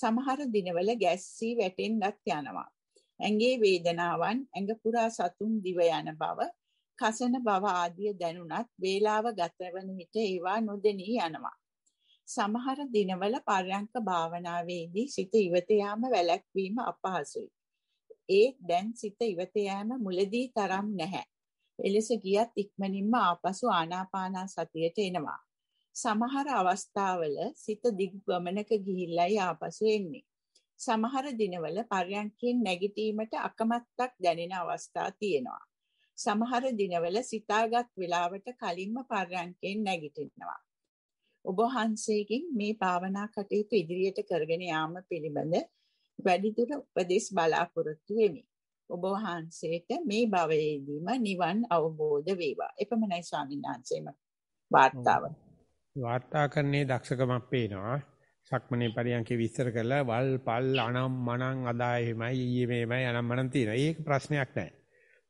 සමහර දිනවල ගැස්සී වැටෙන්නත් යනවා. ඇඟේ වේදනාවන් ඇඟ පුරා සතුන් දිව යන බව, කසන බව ආදිය දැනුණත් වේලාව ගතවන විට ඒවා නොදෙනී යනවා. සමහර දිනවල පරයන්ක භාවනාවේදී සිත ඉවත යාම වැළැක්වීම අපහසුයි. ඒ දැන් සිත ඉවත යාම මුලදී තරම් නැහැ. එලෙස ගියත් ඉක්මනින්ම ආපසු ආනාපාන සතියට එනවා. සමහර අවස්ථාවල සිත දිගු ගමනක ගිහිල්ලයි ආපසු එන්නේ. සමහර දිනවල පරයන්කෙන් නැගිටීමට අකමැත්තක් දැනෙන අවස්ථා තියෙනවා. සමහර දිනවල සිතාගත් වෙලාවට කලින්ම පරයන්කෙන් නැගිටිනවා. ඔබ වහන්සේගෙන් මේ භාවනා කටයුතු ඉදිරියට කරගෙන යාම පිළිබඳ වැඩිදුර උපදෙස් බලාපොරොත්තු වෙමි. ඔබ වහන්සේට මේ භවයේදීම නිවන් අවබෝධ වේවා. එපමණයි ස්වාමීන් වහන්සේම වාර්තාව. වාර්තාකරණයේ දක්ෂකමක් පේනවා. සක්මනේ පරියන්කේ විස්තර කරලා වල් පල් අනම් මනං අදායෙමයි ඊයේ මේමයි අනම් මනං තියෙනවා. ඒක ප්‍රශ්නයක් නැහැ.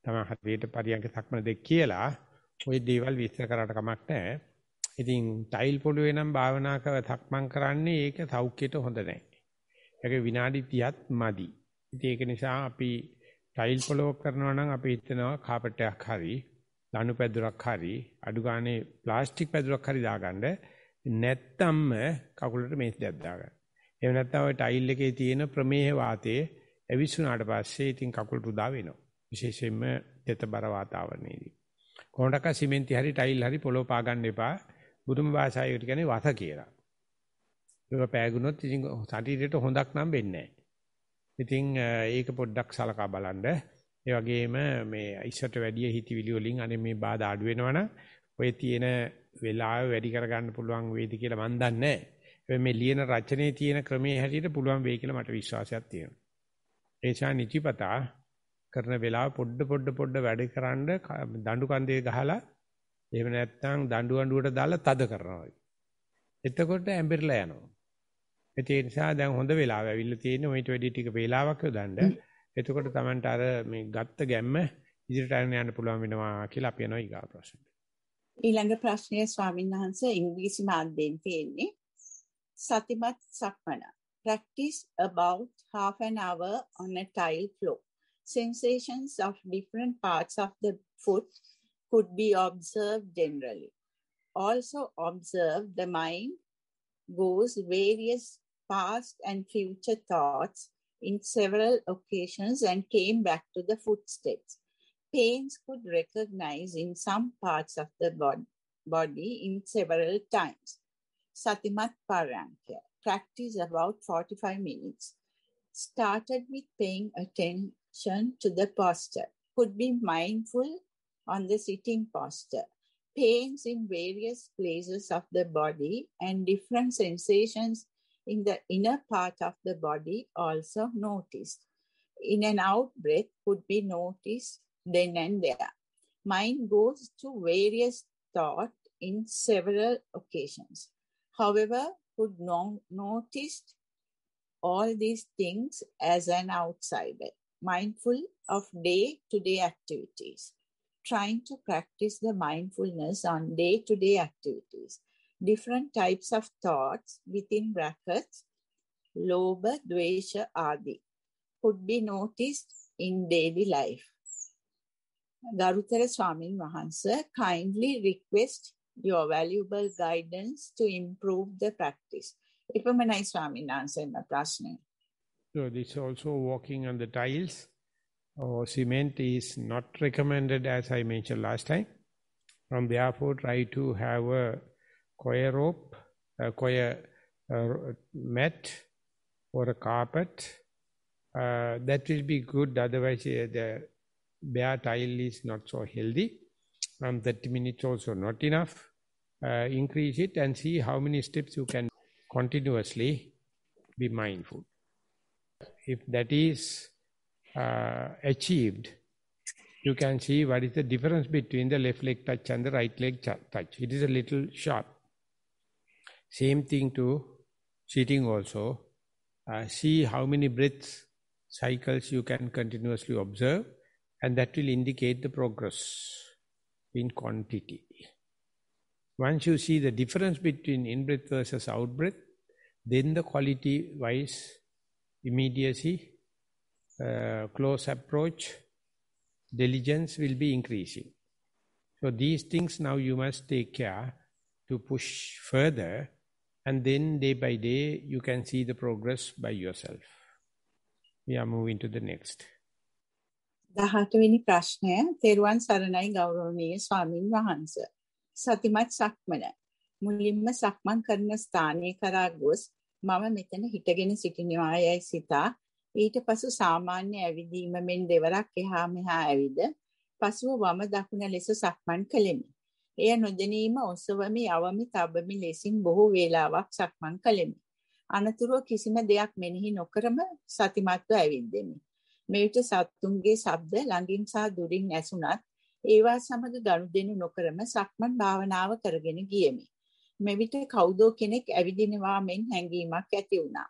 තමයි හරියට පරියන්ක සක්මන දෙක කියලා ওই දේවල් විස්තර කරාට කමක් නැහැ. ඉතින් ටයිල් පොළුවේ නම් භාවනා කර තක්මන් කරන්නේ ඒක සෞඛ්‍යයට හොඳ නැහැ. ඒක විනාඩි 30ත් මදි. ඉතින් ඒක නිසා අපි ටයිල් පොලොක් කරනවා නම් අපි හිතනවා කාපට් එකක් හරි, ලණු පැදුරක් හරි, අඩු ගානේ ප්ලාස්ටික් පැදුරක් හරි දාගන්න. නැත්තම් කකුලට මේසයක් දාගන්න. එහෙම නැත්නම් ওই ටයිල් එකේ තියෙන ප්‍රමේහ වාතයේ ඇවිස්සුනාට පස්සේ ඉතින් කකුල රුදා වෙනවා. විශේෂයෙන්ම තෙතබර වාතාවරණයේදී. කොහොමඩක සිමෙන්ති හරි ටයිල් හරි පොලෝ පා ගන්න එපා. බුදුම භාෂාවට කියන්නේ වස කියලා. ඒක පෑගුණොත් ඉතින් ශරීරයට හොඳක් නම් වෙන්නේ නැහැ. ඉතින් ඒක පොඩ්ඩක් සලකා බලන්න. ඒ වගේම මේ ඉස්සරට වැඩි හිතවිලි වලින් අනේ මේ බාධා අඩු වෙනවනම් ඔය තියෙන වෙලාව වැඩි කරගන්න පුළුවන් වේද කියලා මන් දන්නේ නැහැ. මේ ලියන රචනයේ තියෙන ක්‍රමයේ හැටියට පුළුවන් වෙයි කියලා මට විශ්වාසයක් තියෙනවා. ඒචා නිචිපතා කරන වෙලාව පොඩ පොඩ පොඩ වැඩ කරන්ඩ දඬු කන්දේ ගහලා එහෙම නැත්නම් දඬු අඬුවට දාලා තද කරනවා. එතකොට ඇඹිරලා යනවා. ඒ නිසා දැන් හොඳ වෙලාව ඇවිල්ලා තියෙන්නේ ඔයිට වැඩි ටික වේලාවක් යොදන්න. එතකොට Tamanට අර මේ ගත්ත ගැම්ම ඉදිරියට අරගෙන යන්න පුළුවන් වෙනවා කියලා අපි යනවා ඊගා ප්‍රශ්නෙට. ඊළඟ ප්‍රශ්නය ස්වාමීන් වහන්සේ ඉංග්‍රීසි මාධ්‍යයෙන් තියෙන්නේ සතිමත් සක්මන practice about half an hour on a tile floor sensations of different parts of the foot could be observed generally. Also observe the mind goes various past and future thoughts in several occasions and came back to the footsteps. Pains could recognize in some parts of the body in several times. Satimat Parankya, practice about 45 minutes. Started with paying attention to the posture. Could be mindful on the sitting posture. Pains in various places of the body and different sensations in the inner part of the body also noticed. In an out breath could be noticed then and there. Mind goes to various thought in several occasions. However, could not noticed all these things as an outsider, mindful of day to day activities trying to practice the mindfulness on day to day activities. Different types of thoughts within brackets, loba dvesha, adi, could be noticed in daily life. Garutara Swamin Mahansa kindly request your valuable guidance to improve the practice. එපමණයි ස්වාමීන් my question. So this also walking on the tiles or oh, cement is not recommended as I mentioned last time. From therefore try to have a coir rope, a coir uh, mat or a carpet. Uh, that will be good otherwise uh, the bare tile is not so healthy. Um, 30 minutes also not enough. Uh, increase it and see how many steps you can continuously be mindful. If that is uh, achieved, you can see what is the difference between the left leg touch and the right leg touch. It is a little sharp. Same thing to sitting also. Uh, see how many breaths, cycles you can continuously observe and that will indicate the progress in quantity. Once you see the difference between in-breath versus out-breath, then the quality-wise immediacy uh, close approach, diligence will be increasing. So these things now you must take care to push further and then day by day you can see the progress by yourself. We are moving to the next. දහටවෙනි ප්‍රශ්නය තෙරුවන් සරණයි ගෞරවනීය ස්වාමින් වහන්ස. සතිමත් සක්මන. මුලින්ම සක්මන් කරන ස්ථානයේ කරා ගොස් මම මෙතන හිටගෙන සිටිනවා යයි සිතා ඊට පසු සාමාන්‍ය ඇවිදීම මෙන් දෙවරක් එහා මෙහා ඇවිද පසුව වම දකුණ ලෙස සක්මන් කළෙමි. එය නොදැනීම ඔසවමි, යවමි, තබමි ලෙසින් බොහෝ වේලාවක් සක්මන් කළෙමි. අනතුරුව කිසිම දෙයක් මෙනෙහි නොකරම සතිමත්ව ඇවිද්දෙමි. මෙවිට සත්තුන්ගේ ශබ්ද ළඟින් සහ දුරින් ඇසුණත් ඒවා සමග ගනුදෙනු නොකරම සක්මන් භාවනාව කරගෙන ගියෙමි. මෙවිට කවුදෝ කෙනෙක් ඇවිදිනවා මෙන් හැඟීමක් ඇති වුණා.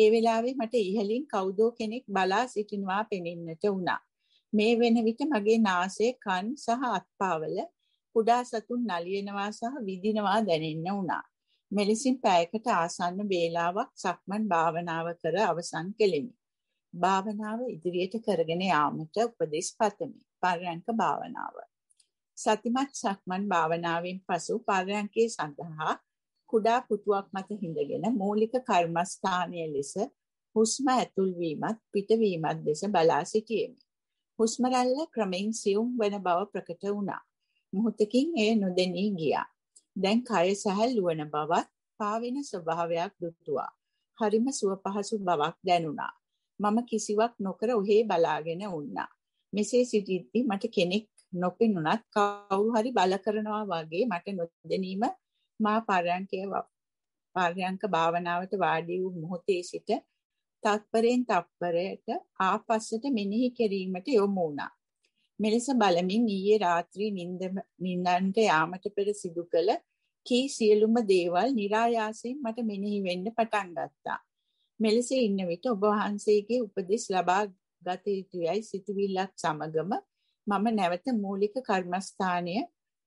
ඒ වෙලාවේ මට ඉහලින් කවුදෝ කෙනෙක් බලා සිටිනවා පෙනෙන්නට වුණා. මේ වෙන විට මගේ නාසය, කන් සහ අත්පාවල කුඩා සතුන් නලියනවා සහ විදිනවා දැනෙන්න වුණා. මෙලෙසින් පැයකට ආසන්න වේලාවක් සක්මන් භාවනාව කර අවසන් කෙලිමි. භාවනාව ඉදිරියට කරගෙන යාමට උපදෙස් පතමි. පරයන්ක භාවනාව. සතිමත් සක්මන් භාවනාවෙන් පසු පරයන්කේ සඳහා කුඩා කුටුවක් මත හිඳගෙන මූලික කර්මස්ථානය ලෙස හුස්ම ඇතුල්වීමත් පිටවීමත් දෙස බලා සිටියෙමි. හුස්ම රැල්ල ක්‍රමෙන් සියුම් වන බව ප්‍රකට වුණා. මොහොතකින් එය නොදෙනී ගියා. දැන් කය සැහැල්ලු වන බවත් පාවෙන ස්වභාවයක් දුටුවා. හරිම සුව පහසු බවක් දැනුණා. මම කිසිවක් නොකර ඔහේ බලාගෙන වුණා. මෙසේ සිටිද්දී මට කෙනෙක් නොපෙනුනත් කවුරු හරි බල කරනවා වගේ මට නොදැනීම මා පරයන්කේ පරයන්ක භාවනාවට වාඩි වූ මොහොතේ සිට තත්පරෙන් තත්පරයට ආපස්සට මෙනෙහි කිරීමට යොමු වුණා. මෙලෙස බලමින් ඊයේ රාත්‍රී නිින්දන්ට යාමට පෙර සිදු කළ කී සියලුම දේවල් નિરાයාසයෙන් මට මෙනෙහි වෙන්න පටන් ගත්තා. මෙලෙස ඉන්න විට ඔබ වහන්සේගේ උපදෙස් ලබා ගත යුතුයයි සිතුවිල්ලත් සමගම මම නැවත මූලික කර්මස්ථානය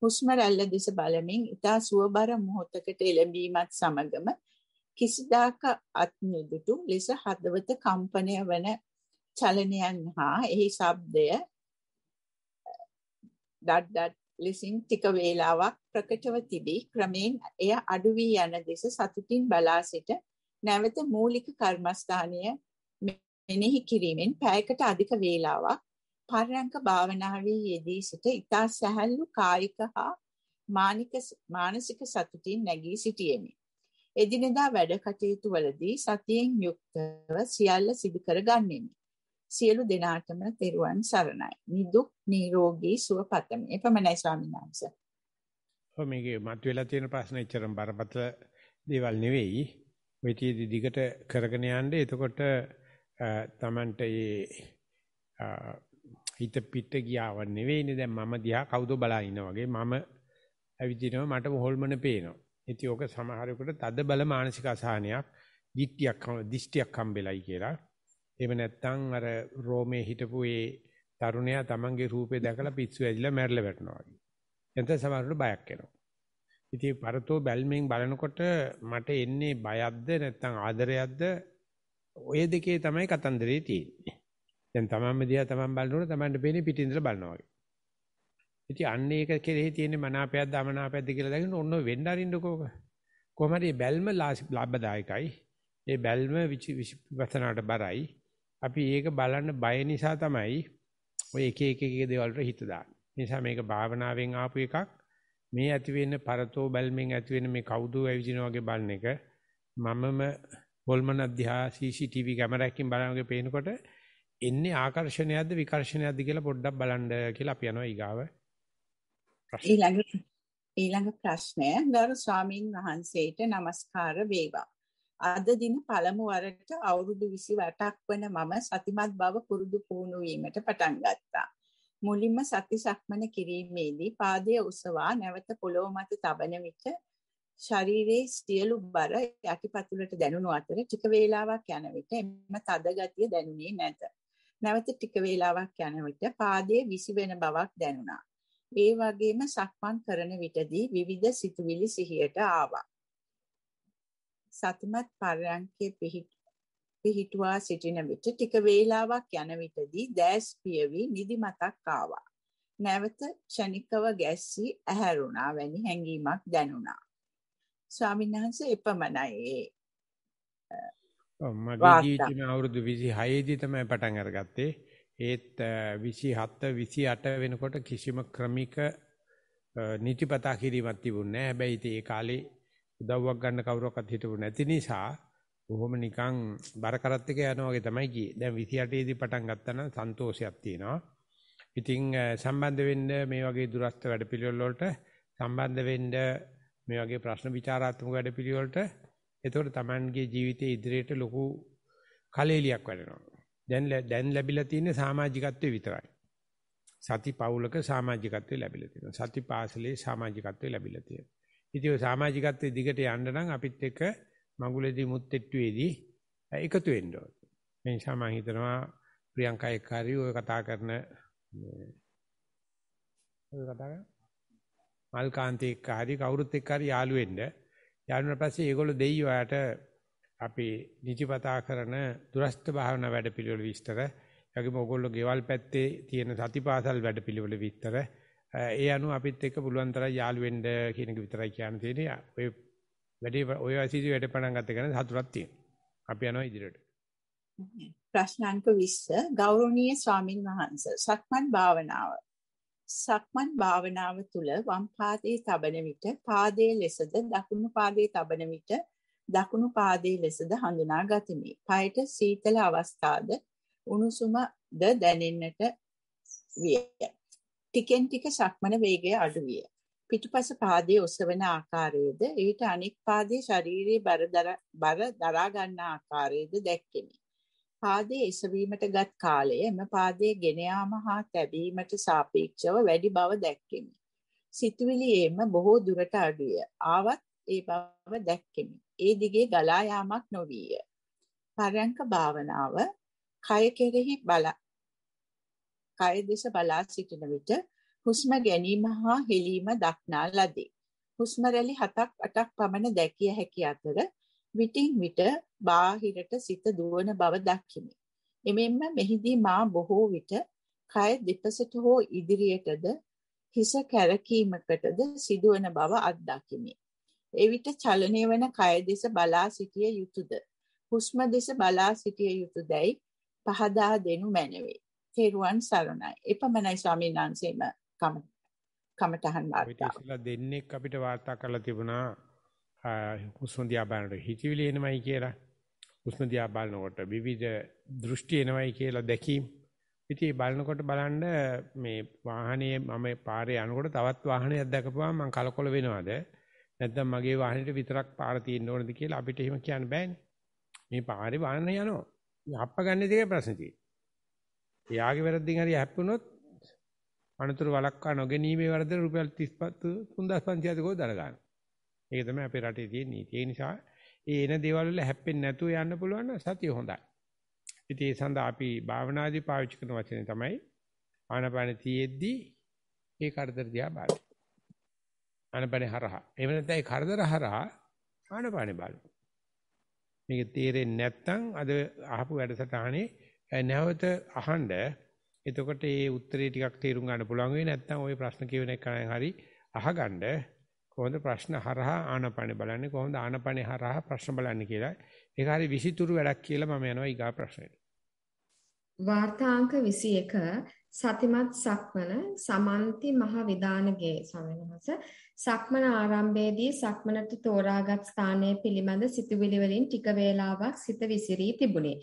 හුස්ම රැල්ල දිස බලමින් ඉතා සුවබර මොහොතකට එළඹීමත් සමගම කිසිදාක අත් නිදුටු ලෙස හදවත කම්පනය වන චලනයන් හා එහි ශබ්දය ඩඩ් ලෙසින් ටික වේලාවක් ප්‍රකටව තිබී ක්‍රමයෙන් එය අඩු වී යන දෙස සතුටින් බලා සිට නැවත මූලික කර්මස්ථානය මෙනෙහි කිරීමෙන් පැයකට අධික වේලාවක් පරයන්ක භාවනාවේ යෙදී සිට ඉතා සැහැල්ලු කායික හා මානසික සතුටින් නැගී සිටියෙමි. එදිනෙදා වැඩ කටයුතු වලදී සතියෙන් යුක්තව සියල්ල සිදු කර ගන්නෙමි. සියලු දෙනාටම තෙරුවන් සරණයි. නිදුක් නිරෝගී සුව පතමි. එපමණයි ස්වාමීන් වහන්සේ. ඔය මේකේ මතුවලා තියෙන ප්‍රශ්න එච්චරම බරපතල දේවල් නෙවෙයි. ඔය තියේදී දිගට කරගෙන යන්නේ එතකොට තමන්ට මේ හිත පිට ගියාව නෙවෙයිනේ දැන් මම දිහා කවුද බලා ඉන්නා වගේ මම ඇවිදිනවා මට හොල්මන පේනවා. ඉතින් ඕක සමහරෙකුට තද බල මානසික අසහනයක්, දික්තියක් දිෂ්ටියක් හම්බෙලයි කියලා. එහෙම නැත්නම් අර රෝමේ හිටපු ඒ තරුණයා තමන්ගේ රූපේ දැකලා පිස්සු ඇදිලා මැරලා වැටෙනවා වගේ. එතන සමහරට බයක් එනවා. ඉතින් පරතෝ බැල්මෙන් බලනකොට මට එන්නේ බයක්ද නැත්නම් ආදරයක්ද ඔය දෙකේ තමයි කතන්දරේ තියෙන්නේ. දැන් තමන්ම දිහා තමන් බලනකොට තමන්ට පේන්නේ පිටින් ඉඳලා බලනවා වගේ. ඉතින් අන්න ඒක කෙරෙහි තියෙන මනාපයක්ද අමනාපයක්ද කියලා දකින්න ඔන්න වෙන්න අරින්නකෝක. කොහමද මේ බැල්ම ලාභදායකයි. මේ බැල්ම විපස්සනාට බරයි. අපි ඒක බලන්න බය නිසා තමයි ඔය එක එක එක දේවල් වල හිත දාන්නේ. නිසා මේක භාවනාවෙන් ආපු එකක්. මේ ඇති වෙන පරතෝ බැල්මෙන් ඇති වෙන මේ කවුදෝ ඇවිදින වගේ බලන එක මමම හොල්මන අධ්‍යා CCTV කැමරාවකින් බලනකොට පේනකොට එන්නේ ආකර්ෂණයක්ද විකර්ෂණයක්ද කියලා පොඩ්ඩක් බලන්න කියලා අපි යනවා ඊගාව ඊළඟ ඊළඟ ප්‍රශ්නය ගරු ස්වාමින් වහන්සේට নমස්කාර වේවා අද දින පළමු වරට අවුරුදු 28ක් වන මම සතිමත් බව පුරුදු පුහුණු වීමට පටන් ගත්තා මුලින්ම සති සක්මන කිරීමේදී පාදයේ උසවා නැවත පොළොව මත තබන විට ශරීරයේ සියලු බර යටිපතුලට දැනුණු අතර ටික වේලාවක් යන විට එම තද ගතිය දැනුනේ නැත. නැවත ටික වේලාවක් යන විට පාදයේ විසි වෙන බවක් දැනුණා. ඒ වගේම සක්මන් කරන විටදී විවිධ සිතුවිලි සිහියට ආවා. සතිමත් පරයන්කේ පිහිටුවා සිටින විට ටික වේලාවක් යන විටදී දැස් පියවි නිදිමතක් ආවා. නැවත ක්ෂණිකව ගැස්සී ඇහැරුණා වැනි හැඟීමක් දැනුණා. ස්වාමීන් වහන්සේ එපමණයි මගේ ජීවිතේ අවුරුදු 26 දී තමයි පටන් අරගත්තේ. ඒත් 27 28 වෙනකොට කිසිම ක්‍රමික නිතිපතා කිරීමක් තිබුණේ නැහැ. හැබැයි ඒ කාලේ උදව්වක් ගන්න කවුරක්වත් හිටපු නැති නිසා බොහොම නිකන් බර කරත් එක යනවා වගේ තමයි ගියේ. දැන් 28 දී පටන් ගත්තා නම් සන්තෝෂයක් තියෙනවා. ඉතින් සම්බන්ධ වෙන්න මේ වගේ දුරස්ත වැඩපිළිවෙල වලට සම්බන්ධ වෙන්න මේ වගේ ප්‍රශ්න විචාරාත්මක වැඩපිළිවෙලට එතකොට Tamanගේ ජීවිතයේ ඉදිරියට ලොකු කලෙලියක් වැඩෙනවා. දැන් දැන් ලැබිලා තියෙන්නේ සමාජිකත්වයේ විතරයි. සති පවුලක සමාජිකත්වයේ ලැබිලා තියෙනවා. සති පාසලේ සමාජිකත්වයේ ලැබිලා තියෙනවා. ඉතින් ඔය සමාජිකත්වයේ දිගට යන්න නම් අපිත් එක්ක මඟුලේදී මුත්ෙට්ටුවේදී එකතු වෙන්න ඕනේ. මේ නිසා මම හිතනවා ප්‍රියංකා එක්කාරී ඔය කතා කරන ඔය කතා කරන මල්කාන්ති එක්කාරී කවුරුත් එක්කාරී යාළු වෙන්න යාළුවා පස්සේ ඒගොල්ලෝ දෙයි ඔයාට අපේ නිතිපතා කරන දුරස්ත භාවනා වැඩපිළිවෙල විස්තර, එවැගේම ඕගොල්ලෝ ගෙවල් පැත්තේ තියෙන සතිපාසල් වැඩපිළිවෙල විස්තර, ඒ අනුව අපිත් එක්ක පුළුවන් තරම් යාළු වෙන්න කියන එක විතරයි කියන්න තියෙන්නේ. ඔය වැඩේ ඔය වයසේදී වැඩ පටන් ගත්ත ගැන සතුටක් තියෙනවා. අපි යනවා ඉදිරියට. ප්‍රශ්න අංක 20 ගෞරවනීය ස්වාමින් වහන්සේ සක්මන් භාවනාව සක්මන් භාවනාව තුළ වම් පාදයේ තබන විට පාදයේ ලෙසද දකුණු පාදයේ තබන විට දකුණු පාදයේ ලෙසද හඳුනා ගතිමි. පයට සීතල අවස්ථාද උණුසුමද දැනෙන්නට විය. ටිකෙන් ටික සක්මන වේගය අඩු විය. පිටුපස පාදයේ ඔසවන ආකාරයේද ඊට අනෙක් පාදයේ ශාරීරියේ බර දරා ගන්නා ආකාරයේද දැක්කෙමි. පාදයේ එසවීමටගත් කාලය එම පාදයේ ගෙන යාම හා තැබීමට සාපේක්ෂව වැඩි බව දැක්කෙමි. සිතුවිලි එම බොහෝ දුරට අඩුය. ආවත් ඒ බව දැක්කෙමි. ඒ දිගේ ගලා යාමක් නොවිය. පරයන්ක භාවනාව කය කෙරෙහි බල කය දෙස බලා සිටින විට හුස්ම ගැනීම හා හෙලීම දක්නා ලදී. හුස්ම රැලි 7ක් 8ක් පමණ දැකිය හැකි අතර විටින් විට බාහිරට සිත දුවන බව දක්ිමි. එමෙන්ම මෙහිදී මා බොහෝ විට කය දෙපසට හෝ ඉදිරියටද හිස කැරකීමකටද සිදුවන බව අත්දකිමි. එවිට චලනය වන කය දෙස බලා සිටිය යුතුයද? හුස්ම දෙස බලා සිටිය යුතුයදයි පහදා දෙනු මැනවේ. තෙරුවන් සරණයි. එපමණයි ස්වාමීන් වහන්සේම කමටහන් වාර්තා. දෙන්නෙක් අපිට වාර්තා කරලා තිබුණා හුස්ම දිහා බලනකොට හිතවිලි එනවයි කියලා හුස්ම දිහා බලනකොට විවිධ දෘෂ්ටි එනවයි කියලා දැකීම. ඉතින් බලනකොට බලන්න මේ වාහනේ මම පාරේ යනකොට තවත් වාහනයක් දැකපුවාම මං කලකොල වෙනවද? නැත්නම් මගේ වාහනේට විතරක් පාර තියෙන්න ඕනද කියලා අපිට එහෙම කියන්න බෑනේ. මේ පාරේ වාහන යනවා. හප්ප ගන්න දෙකේ ප්‍රශ්න තියෙනවා. එයාගේ වැරද්දෙන් හරි හැප්පුණොත් අනතුරු වළක්වා නොගැනීමේ වැරද්ද රුපියල් 35 3500 කෝ දර ගන්නවා. ඒක තමයි අපේ රටේ තියෙන නීතිය. ඒ නිසා ඒ එන දේවල් වල හැප්පෙන්නේ නැතුව යන්න පුළුවන් නම් සතිය හොඳයි. ඉතින් ඒ සඳහා අපි භාවනාදී පාවිච්චි කරන වචනේ තමයි ආනපාන තියේදී ඒ කරදර දිහා බලන්න. ආනපානේ හරහා. එහෙම නැත්නම් ඒ කරදර හරහා ආනපානේ බලන්න. මේක තේරෙන්නේ නැත්නම් අද අහපු වැඩසටහනේ නැවත අහන්න එතකොට ඒ උත්තරේ ටිකක් තේරුම් ගන්න පුළුවන් වෙයි නැත්නම් ওই ප්‍රශ්න කියවෙන එකෙන් හරි අහගන්න කොහොමද ප්‍රශ්න හරහා ආනපන බලන්නේ කොහොමද ආනපන හරහා ප්‍රශ්න බලන්නේ කියලා ඒක හරි විසිතුරු වැඩක් කියලා මම යනවා ඊගා ප්‍රශ්නෙට වාර්තාංක 21 සතිමත් සක්මන සමන්ති මහ විදානගේ සමනහස සක්මන ආරම්භයේදී සක්මනට තෝරාගත් ස්ථානය පිළිබඳ සිතුවිලි වලින් ටික වේලාවක් සිත විසිරී තිබුණේ.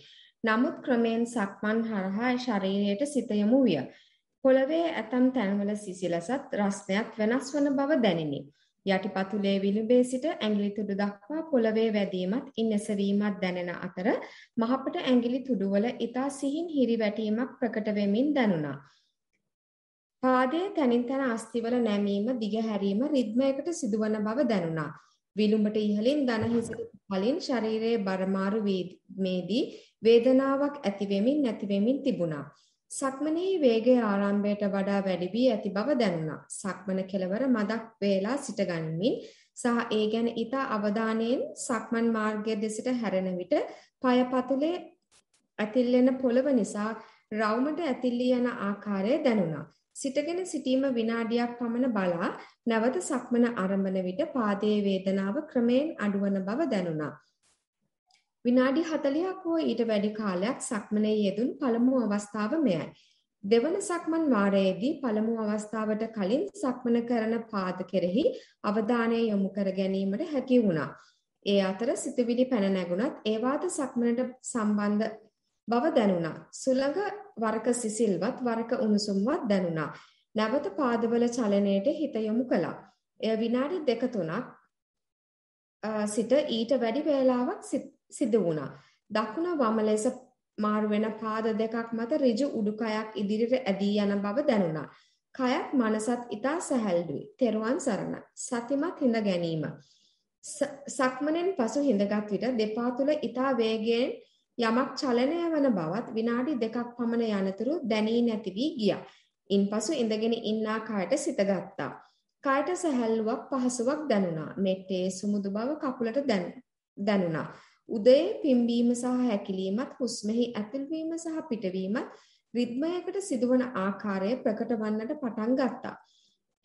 නමුත් ක්‍රමෙන් සක්මන් හරහා ශරීරයට සිත යොමු විය. පොළවේ ඇතම් තැන්වල සිසිලසත් රස්නයක් වෙනස් වන බව දැනිනි. යටිපතුලේ විලුඹේ සිට ඇඟිලි තුඩු දක්වා පොළවේ වැදීමත් ඉන්නෙසවීමත් දැනෙන අතර මහපට ඇඟිලි තුඩුවල ඊතා සිහින් හිරිවැටීමක් ප්‍රකට වෙමින් දැනුණා. පාදයේ තනින් තන අස්තිවල නැමීම දිගහැරීම රිද්මයකට සිදුවන බව දැනුණා. විලුඹට ඉහළින් දන හිසට කලින් ශරීරයේ බරමාරු වීමේදී වේදනාවක් ඇති වෙමින් නැති වෙමින් තිබුණා. සක්මනේ වේගය ආරම්භයට වඩා වැඩි වී ඇති බව දැනුණා. සක්මන කෙලවර මදක් වේලා සිටගනිමින් සහ ඒ ගැන ඊට අවධානයෙන් සක්මන් මාර්ගය දෙසට හැරෙන විට পায়පතුලේ ඇතිල්ලෙන පොළව නිසා රවුමට ඇතිලී යන ආකාරය දැනුණා. සිටගෙන සිටීම විනාඩියක් පමණ බලා නැවත සක්මන ආරම්භන විට පාදයේ වේදනාව ක්‍රමයෙන් අඩුවන බව දැනුණා. විනාඩි 40ක් හෝ ඊට වැඩි කාලයක් සක්මනේ යෙදුණු පළමු අවස්ථාව මෙයයි. දෙවන සක්මන් වාරයේදී පළමු අවස්ථාවට කලින් සක්මන කරන පාද කෙරෙහි අවධානය යොමු කර ගැනීමට හැකි වුණා. ඒ අතර සිතුවිලි පැන නැගුණත් ඒවාද සක්මනට සම්බන්ධ බව දැනුණා. සුළඟ වරක සිසිල්වත් වරක උණුසුම්වත් දැනුණා. නැවත පාදවල චලනයට හිත යොමු කළා. එය විනාඩි දෙක තුනක් සිට ඊට වැඩි වේලාවක් සිත් සිදු වුණා. දකුණ වම ලෙස මාරු වෙන පාද දෙකක් මත ඍජු උඩුකයක් ඉදිරියට ඇදී යන බව දැනුණා. කයත් මනසත් ඊටා සැහැල්ලුයි. තෙරුවන් සරණ. සතිමත් හිඳ ගැනීම. සක්මනෙන් පසු හිඳගත් විට දෙපා තුල ඊටා වේගයෙන් යමක් චලනය වන බවත් විනාඩි දෙකක් පමණ යනතුරු දැනී නැති වී ගියා. ඉන්පසු ඉඳගෙන ඉන්නා කායට සිතගත්තා. කායට සැහැල්ලුවක් පහසුවක් දැනුණා. මෙට්ටේ සුමුදු බව කකුලට දැනුණා. උදය පිම්බීම සහ හැකිලීමත් හුස්මෙහි ඇතුල්වීම සහ පිටවීමත් රිද්මයකට සිදුවන ආකාරය ප්‍රකට වන්නට පටන් ගත්තා.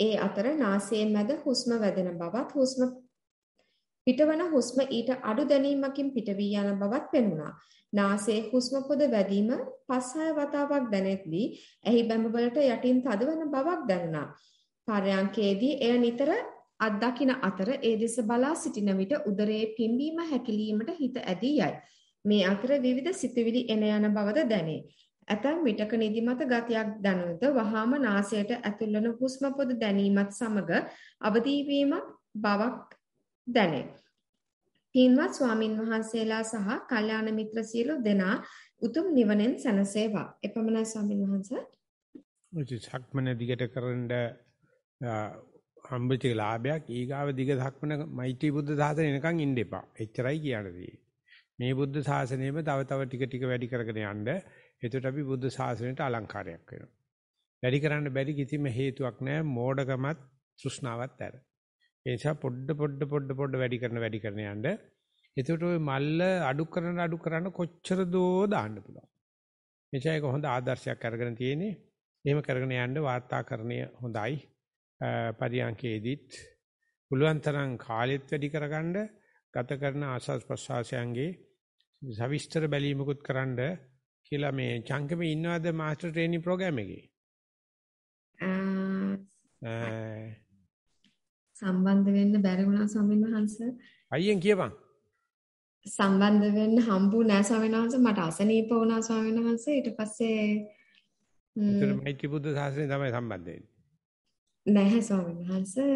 ඒ අතර නාසයෙන් මැද හුස්ම වැදෙන බවත් හුස්ම පිටවන හුස්ම ඊට අඩු දැනීමකින් පිටවී යන බවත් පෙනුණා. නාසයේ හුස්ම පොද වැදීම 5-6 වතාවක් දැනෙද්දී එහි බැඹ වලට යටින් තදවන බවක් දැනුණා. පරයන්කේදී එය නිතර අත්දකින අතර ඒ දෙස බලා සිටින විට උදරයේ පිම්බීම හැකිලීමට හිත ඇදී යයි. මේ අතර විවිධ සිතුවිලි එන යන බවද දැනේ. ඇතැම් විටක නිදිමත ගතියක් දැනුනද වහාම නාසයට ඇතුල්වන හුස්ම පොද දැනීමත් සමග අවදී වීමක් බවක් දැනේ. පින්වත් ස්වාමින් වහන්සේලා සහ කල්යාණ මිත්‍ර සියලු දෙනා උතුම් නිවනෙන් සැනසේවා. එපමණයි ස්වාමින් වහන්සේ. ඔය සක්මන දිගට කරන්න හම්බෙච්ච ලාභයක් ඊගාව දිග ධක්මන මෛත්‍රී බුද්ධ සාසනය එනකන් ඉන්න එපා. එච්චරයි කියන්නේ. මේ බුද්ධ සාසනයෙම තව තව ටික ටික වැඩි කරගෙන යන්න. එතකොට අපි බුද්ධ සාසනයට අලංකාරයක් වෙනවා. වැඩි කරන්න බැරි කිසිම හේතුවක් නැහැ. මෝඩකමත් තෘෂ්ණාවත් ඇර. ඒ නිසා පොඩ පොඩ පොඩ පොඩ වැඩි කරන වැඩි කරන යන්න. එතකොට ওই මල්ල අඩු කරන අඩු කරන කොච්චර දෝ දාන්න පුළුවන්. එචා එක හොඳ ආදර්ශයක් අරගෙන තියෙන්නේ. එහෙම කරගෙන යන්න වාර්තාකරණය හොඳයි. පරියන්කේදීත් පුළුවන් තරම් කාලෙත් වැඩි කරගන්න ගත කරන ආස්වාස් ප්‍රසවාසයන්ගේ සවිස්තර බැලීමකුත් කරන්න කියලා මේ චංකමේ ඉන්නවද මාස්ටර් ට්‍රේනින් ප්‍රෝග්‍රෑම් එකේ? සම්බන්ධ වෙන්න බැරි වුණා ස්වාමීන් වහන්සේ. අයියෙන් කියපන්. සම්බන්ධ වෙන්න හම්බු නෑ ස්වාමීන් වහන්සේ මට අසනීප වුණා ස්වාමීන් වහන්සේ ඊට පස්සේ ඊට මෛත්‍රී බුද්ධ සාසනේ තමයි සම්බන්ධ වෙන්නේ. නැහැ ස්වාමීන් වහන්සේ.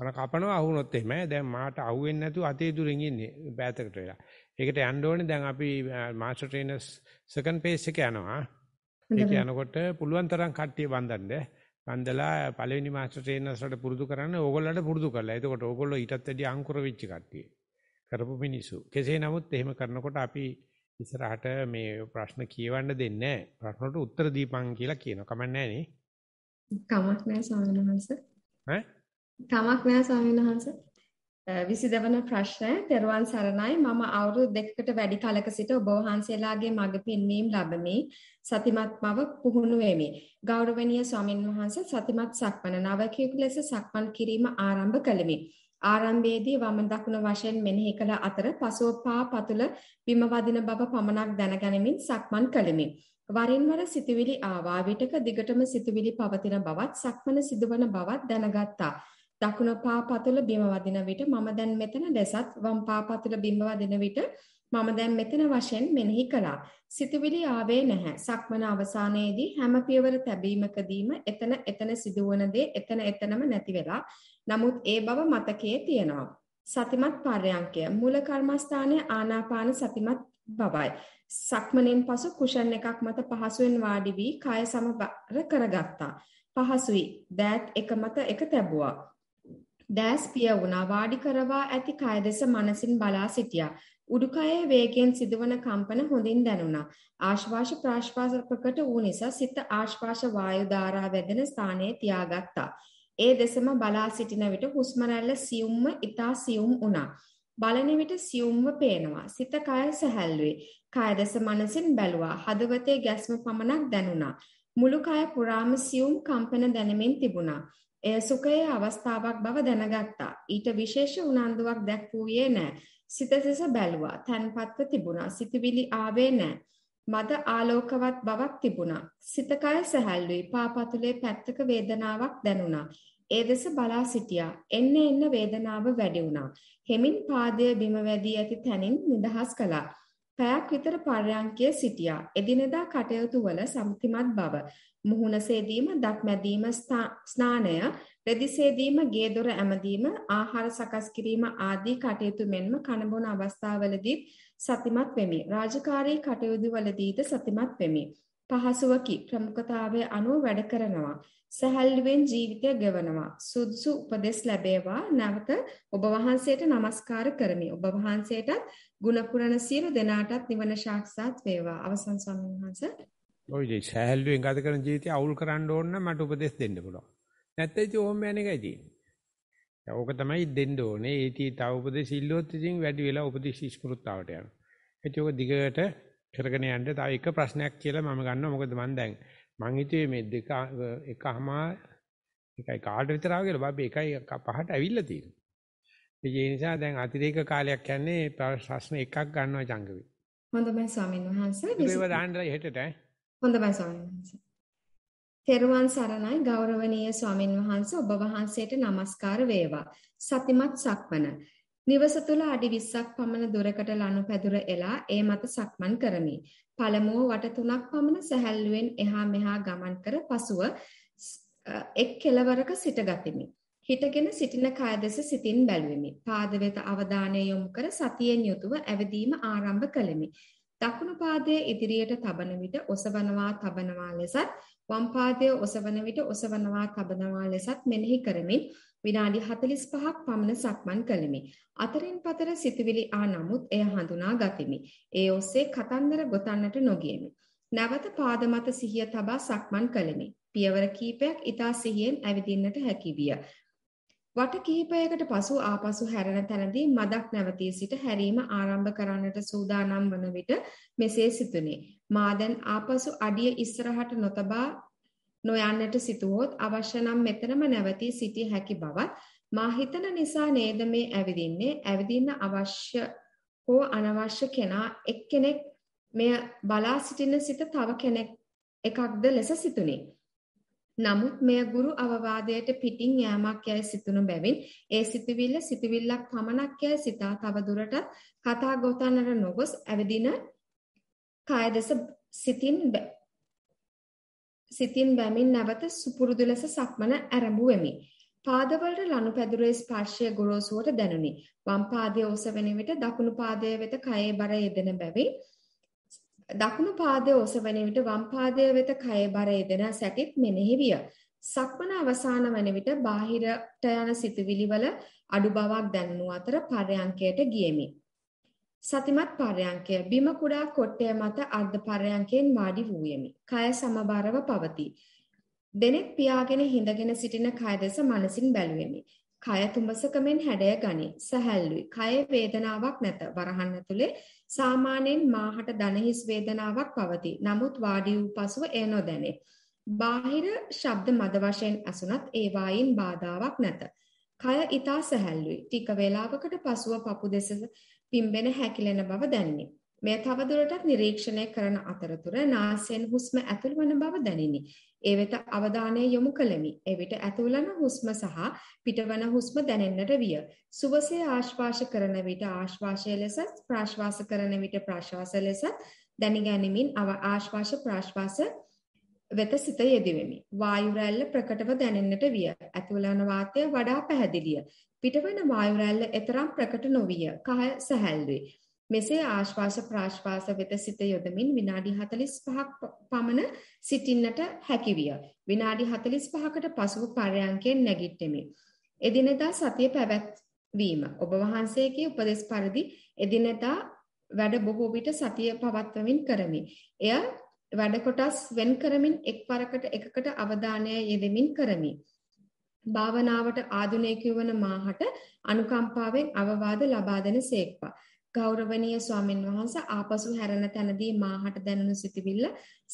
අර කපනවා අහුනොත් එහෙම දැන් මාට අහුවෙන්නේ නැතුව අතේ දුරින් ඉන්නේ බෑතකට වෙලා. ඒකට යන්න ඕනේ දැන් අපි මාස්ටර් ට්‍රේනර්ස් සෙකන්ඩ් පේස් එක යනවා. ඒක යනකොට පුළුවන් තරම් කට්ටිය බඳින්න. බඳලා පළවෙනි මාස්ටර් ට්‍රේනර්ස්ලට පුරුදු කරන්න ඕගොල්ලන්ට පුරුදු කරලා. එතකොට ඕගොල්ලෝ ඊටත් වැඩි අංකුර වෙච්ච කට්ටිය. කරපු මිනිස්සු. කෙසේ නමුත් එහෙම කරනකොට අපි ඉස්සරහට මේ ප්‍රශ්න කියවන්න දෙන්නේ නැහැ. ප්‍රශ්නට උත්තර දීපන් කියලා කියනවා. කමක් නැහැ නේ. කමක් නෑ ස්වාමීන් වහන්ස. ඈ? කමක් නෑ ස්වාමීන් වහන්ස. 22 වන ප්‍රශ්නය තෙරුවන් සරණයි මම අවුරුදු දෙකකට වැඩි කලක සිට ඔබ වහන්සේලාගේ මඟ පෙන්වීම ලැබමි සතිමත් බව පුහුණු වෙමි ගෞරවනීය ස්වාමින් වහන්සේ සතිමත් සක්මන නවකයෙකු ලෙස සක්මන් කිරීම ආරම්භ කළෙමි ආරම්භයේදී වම දකුණ වශයෙන් මෙනෙහි කළ අතර පසුව පා පතුල බිම වදින බව පමණක් දැනගැනීමෙන් සක්මන් කළෙමි. වරින් වර සිතුවිලි ආවා විටක දිගටම සිතුවිලි පවතින බවත් සක්මන සිදුවන බවත් දැනගත්තා. දකුණ පා පතුල බිම වදින විට මම දැන් මෙතන ලෙසත් වම් පා පතුල බිම වදින විට මම දැන් මෙතන වශයෙන් මෙනෙහි කළා. සිතුවිලි ආවේ නැහැ. සක්මන අවසානයේදී හැම පියවර තැබීමකදීම එතන එතන සිදුවන දේ එතන එතනම නැති වෙලා. නමුත් ඒ බව මතකයේ තියෙනවා. සතිමත් පර්යංකය මූල කර්මස්ථානයේ ආනාපාන සතිමත් බවයි. සක්මනෙන් පසු කුෂන් එකක් මත පහසුවෙන් වාඩි වී කය සමබර කරගත්තා. පහසුයි. දෑත් එක මත එක තැබුවා. දෑස් පිය වුණා වාඩි කරවා ඇති කය දෙස මනසින් බලා සිටියා. උඩුකයේ වේගයෙන් සිදුවන කම්පන හොඳින් දැනුණා. ආශ්වාස ප්‍රාශ්වාස ප්‍රකට වූ නිසා සිත ආශ්වාස වායු ධාරා වැදෙන ස්ථානයේ තියාගත්තා. ඒ දෙසම බලා සිටින විට හුස්ම රැල්ල සියුම්ම ඊතා සියුම් වුණා. බලන විට සියුම්ව පේනවා. සිත කය සැහැල්ලුවේ. කය දෙස මනසින් බැලුවා. හදවතේ ගැස්ම පමණක් දැනුණා. මුළු කය පුරාම සියුම් කම්පන දැනෙමින් තිබුණා. එය සුඛයේ අවස්ථාවක් බව දැනගත්තා. ඊට විශේෂ උනන්දුවක් දැක්වුවේ නැහැ. සිත දෙස බැලුවා. තන්පත්ව තිබුණා. සිතවිලි ආවේ නැහැ. මද ආලෝකවත් බවක් තිබුණා. සිතකය සැහැල්ලුයි. පාපතුලේ පැත්තක වේදනාවක් දැනුණා. ඒ දෙස බලා සිටියා. එන්න එන්න වේදනාව වැඩි වුණා. හෙමින් පාදයේ බිම වැදී ඇති තැනින් නිදහස් කළා. පැයක් විතර පර්යංකයේ සිටියා. එදිනෙදා කටයුතු වල සමතිමත් බව, මුහුණ සේදීම, දත් මැදීම, ස්නානය, රෙදි සේදීම, ගේ දොර ඇමදීම, ආහාර සකස් කිරීම ආදී කටයුතු මෙන්ම කනබොන අවස්ථාවලදී සතිමත් වෙමි. රාජකාරී කටයුතු වලදීද සතිමත් වෙමි. පහසුවකි ප්‍රමුඛතාවය අනුව වැඩ කරනවා සැහැල්ලුවෙන් ජීවිතය ගෙවනවා සුදුසු උපදෙස් ලැබේවා නැවත ඔබ වහන්සේට নমස්කාර කරමි ඔබ වහන්සේටත් ගුණ පුරණ සියලු දෙනාටත් නිවන සාක්ෂාත් වේවා අවසන් ස්වාමීන් වහන්සේ ඔය දෙය සැහැල්ලුවෙන් ගත කරන ජීවිතය අවුල් කරන්න ඕන නම් මට උපදෙස් දෙන්න පුළුවන් නැත්නම් ඉතින් ඕම් යන එකයි තියෙන්නේ ඕක තමයි දෙන්න ඕනේ ඒටි තව උපදෙස් ඉල්ලුවොත් ඉතින් වැඩි වෙලා උපදෙස් ඉස්කෘත්තාවට යනවා ඒක දිගට කරගෙන යන්න තව එක ප්‍රශ්නයක් කියලා මම ගන්නවා මොකද මම දැන් මං හිතුවේ මේ දෙක එකම එකයි කාට විතර ආව කියලා බබ්බේ එකයි පහට ඇවිල්ලා තියෙනවා ඒ නිසා දැන් අතිරේක කාලයක් යන්නේ ප්‍රශ්න එකක් ගන්නවා ජංගවි හොඳයි ස්වාමීන් වහන්සේ ඒව දාන්න හෙටට හොඳයි ස්වාමීන් වහන්සේ තෙරුවන් සරණයි ගෞරවනීය ස්වාමින් වහන්සේ ඔබ වහන්සේට নমස්කාර වේවා. සතිමත් සක්මන. නිවස තුල අඩි 20ක් පමණ දුරකට ලනු පැදුර එලා ඒ මත සක්මන් කරමි. පළමුව වට තුනක් පමණ සැහැල්ලුවෙන් එහා මෙහා ගමන් කර පසුව එක් කෙළවරක සිටගතිමි. හිටගෙන සිටින කය දෙස සිතින් බැලුවෙමි. පාද වෙත අවධානය යොමු කර සතියෙන් යුතුව ඇවිදීම ආරම්භ කළෙමි. දකුණු පාදයේ ඉදිරියට තබන විට ඔසවනවා තබනවා ලෙසත් වම් පාදයේ ඔසවන විට ඔසවනවා තබනවා ලෙසත් මෙනෙහි කරමින් විනාඩි 45ක් පමණ සක්මන් කළෙමි. අතරින් පතර සිතුවිලි ආ නමුත් එය හඳුනා ගතිමි. ඒ ඔස්සේ කතන්දර ගොතන්නට නොගියෙමි. නැවත පාද මත සිහිය තබා සක්මන් කළෙමි. පියවර කීපයක් ඊතා සිහියෙන් ඇවිදින්නට හැකි විය. වට කිහිපයකට පසු ආපසු හැරෙන තැනදී මදක් නැවතී සිට හැරීම ආරම්භ කරන්නට සූදානම් වන විට මෙසේ සිතුනේ. මා දැන් ආපසු අඩිය ඉස්සරහට නොතබා නොයන්නට සිතුවොත් අවශ්‍ය නම් මෙතනම නැවතී සිටිය හැකි බවත් මා හිතන නිසා නේද මේ ඇවිදින්නේ ඇවිදින්න අවශ්‍ය හෝ අනවශ්‍ය කෙනා එක්කෙනෙක් මෙය බලා සිටින සිට තව කෙනෙක් එකක්ද ලෙස සිතුනි. නමුත් මෙය ගුරු අවවාදයට පිටින් යෑමක් යයි සිතුණු බැවින් ඒ සිතුවිල්ල සිතුවිල්ලක් පමණක් යයි සිතා තව දුරටත් කතා ගොතන්නට නොගොස් ඇවිදින කය දෙස සිතින් සිතින් බැමින් නැවත සුපුරුදු ලෙස සක්මන ආරම්භ වෙමි. පාදවලට ලනු පැදුරේ ස්පර්ශය ගොරෝසුවට දැනුනි. වම් පාදයේ ඔසවන විට දකුණු පාදය වෙත කයේ බර යෙදෙන බැවින් දකුණු පාදයේ ඔසවන විට වම් පාදය වෙත කයේ බර යෙදෙන සැටිත් මෙනෙහි විය. සක්මන අවසාන වන විට බාහිරට යන සිතුවිලිවල අඩු බවක් දැනුණු අතර පරයන්කයට ගියෙමි. සතිමත් පර්යංකය බිම කුඩා කොට්ටය මත අර්ධ පර්යංකයෙන් වාඩි වූයෙමි. කය සමබරව පවතී. දෙනෙක් පියාගෙන හිඳගෙන සිටින කය දෙස මනසින් බැලුවෙමි. කය තුඹසකමෙන් හැඩය ගනී. සැහැල්ලුයි. කයේ වේදනාවක් නැත. වරහන් ඇතුලේ සාමාන්‍යයෙන් මාහට දනහිස් වේදනාවක් පවතී. නමුත් වාඩි වූ පසුව එය නොදැනේ. බාහිර ශබ්ද මද වශයෙන් ඇසුණත් ඒ වායින් බාධාාවක් නැත. කය ඊතා සැහැල්ලුයි. ටික වේලාවකට පසුව පපු දෙස පිම්බෙන හැකිලෙන බව දැනිනි. මෙය තවදුරටත් නිරීක්ෂණය කරන අතරතුර නාසයෙන් හුස්ම ඇතුල් වන බව දැනිනි. ඒ වෙත අවධානය යොමු කළෙමි. එවිට ඇතුළන හුස්ම සහ පිටවන හුස්ම දැනෙන්නට විය. සුවසේ ආශ්වාස කරන විට ආශ්වාසය ලෙසත් ප්‍රාශ්වාස කරන විට ප්‍රාශ්වාස ලෙසත් දැනගැනීමෙන් ආශ්වාස ප්‍රාශ්වාස වෙත සිත යෙදෙමි. වායු රැල්ල ප්‍රකටව දැනෙන්නට විය. ඇතුළන වාතය වඩා පැහැදිලිය. පිටවන වායු රැල්ල එතරම් ප්‍රකට නොවිය. කය සැහැල්ලුයි. මෙසේ ආශ්වාස ප්‍රාශ්වාස වෙත සිත යොදමින් විනාඩි 45ක් පමණ සිටින්නට හැකි විය. විනාඩි 45කට පසුව පරයන්කෙන් නැගිටෙමි. එදිනෙදා සතිය පැවැත්වීම ඔබ වහන්සේගේ උපදෙස් පරිදි එදිනෙදා වැඩ බොහෝ විට සතිය පවත්වමින් කරමි. එය වැඩ කොටස් වෙන් කරමින් එක්වරකට එකකට අවධානය යෙදෙමින් කරමි. භාවනාවට ආධුනිකය වන මාහට අනුකම්පාවෙන් අවවාද ලබා දෙන සේක්වා. ගෞරවනීය ස්වාමින් වහන්සේ ආපසු හැරෙන තැනදී මාහට දැනුණු සිටිවිල්ල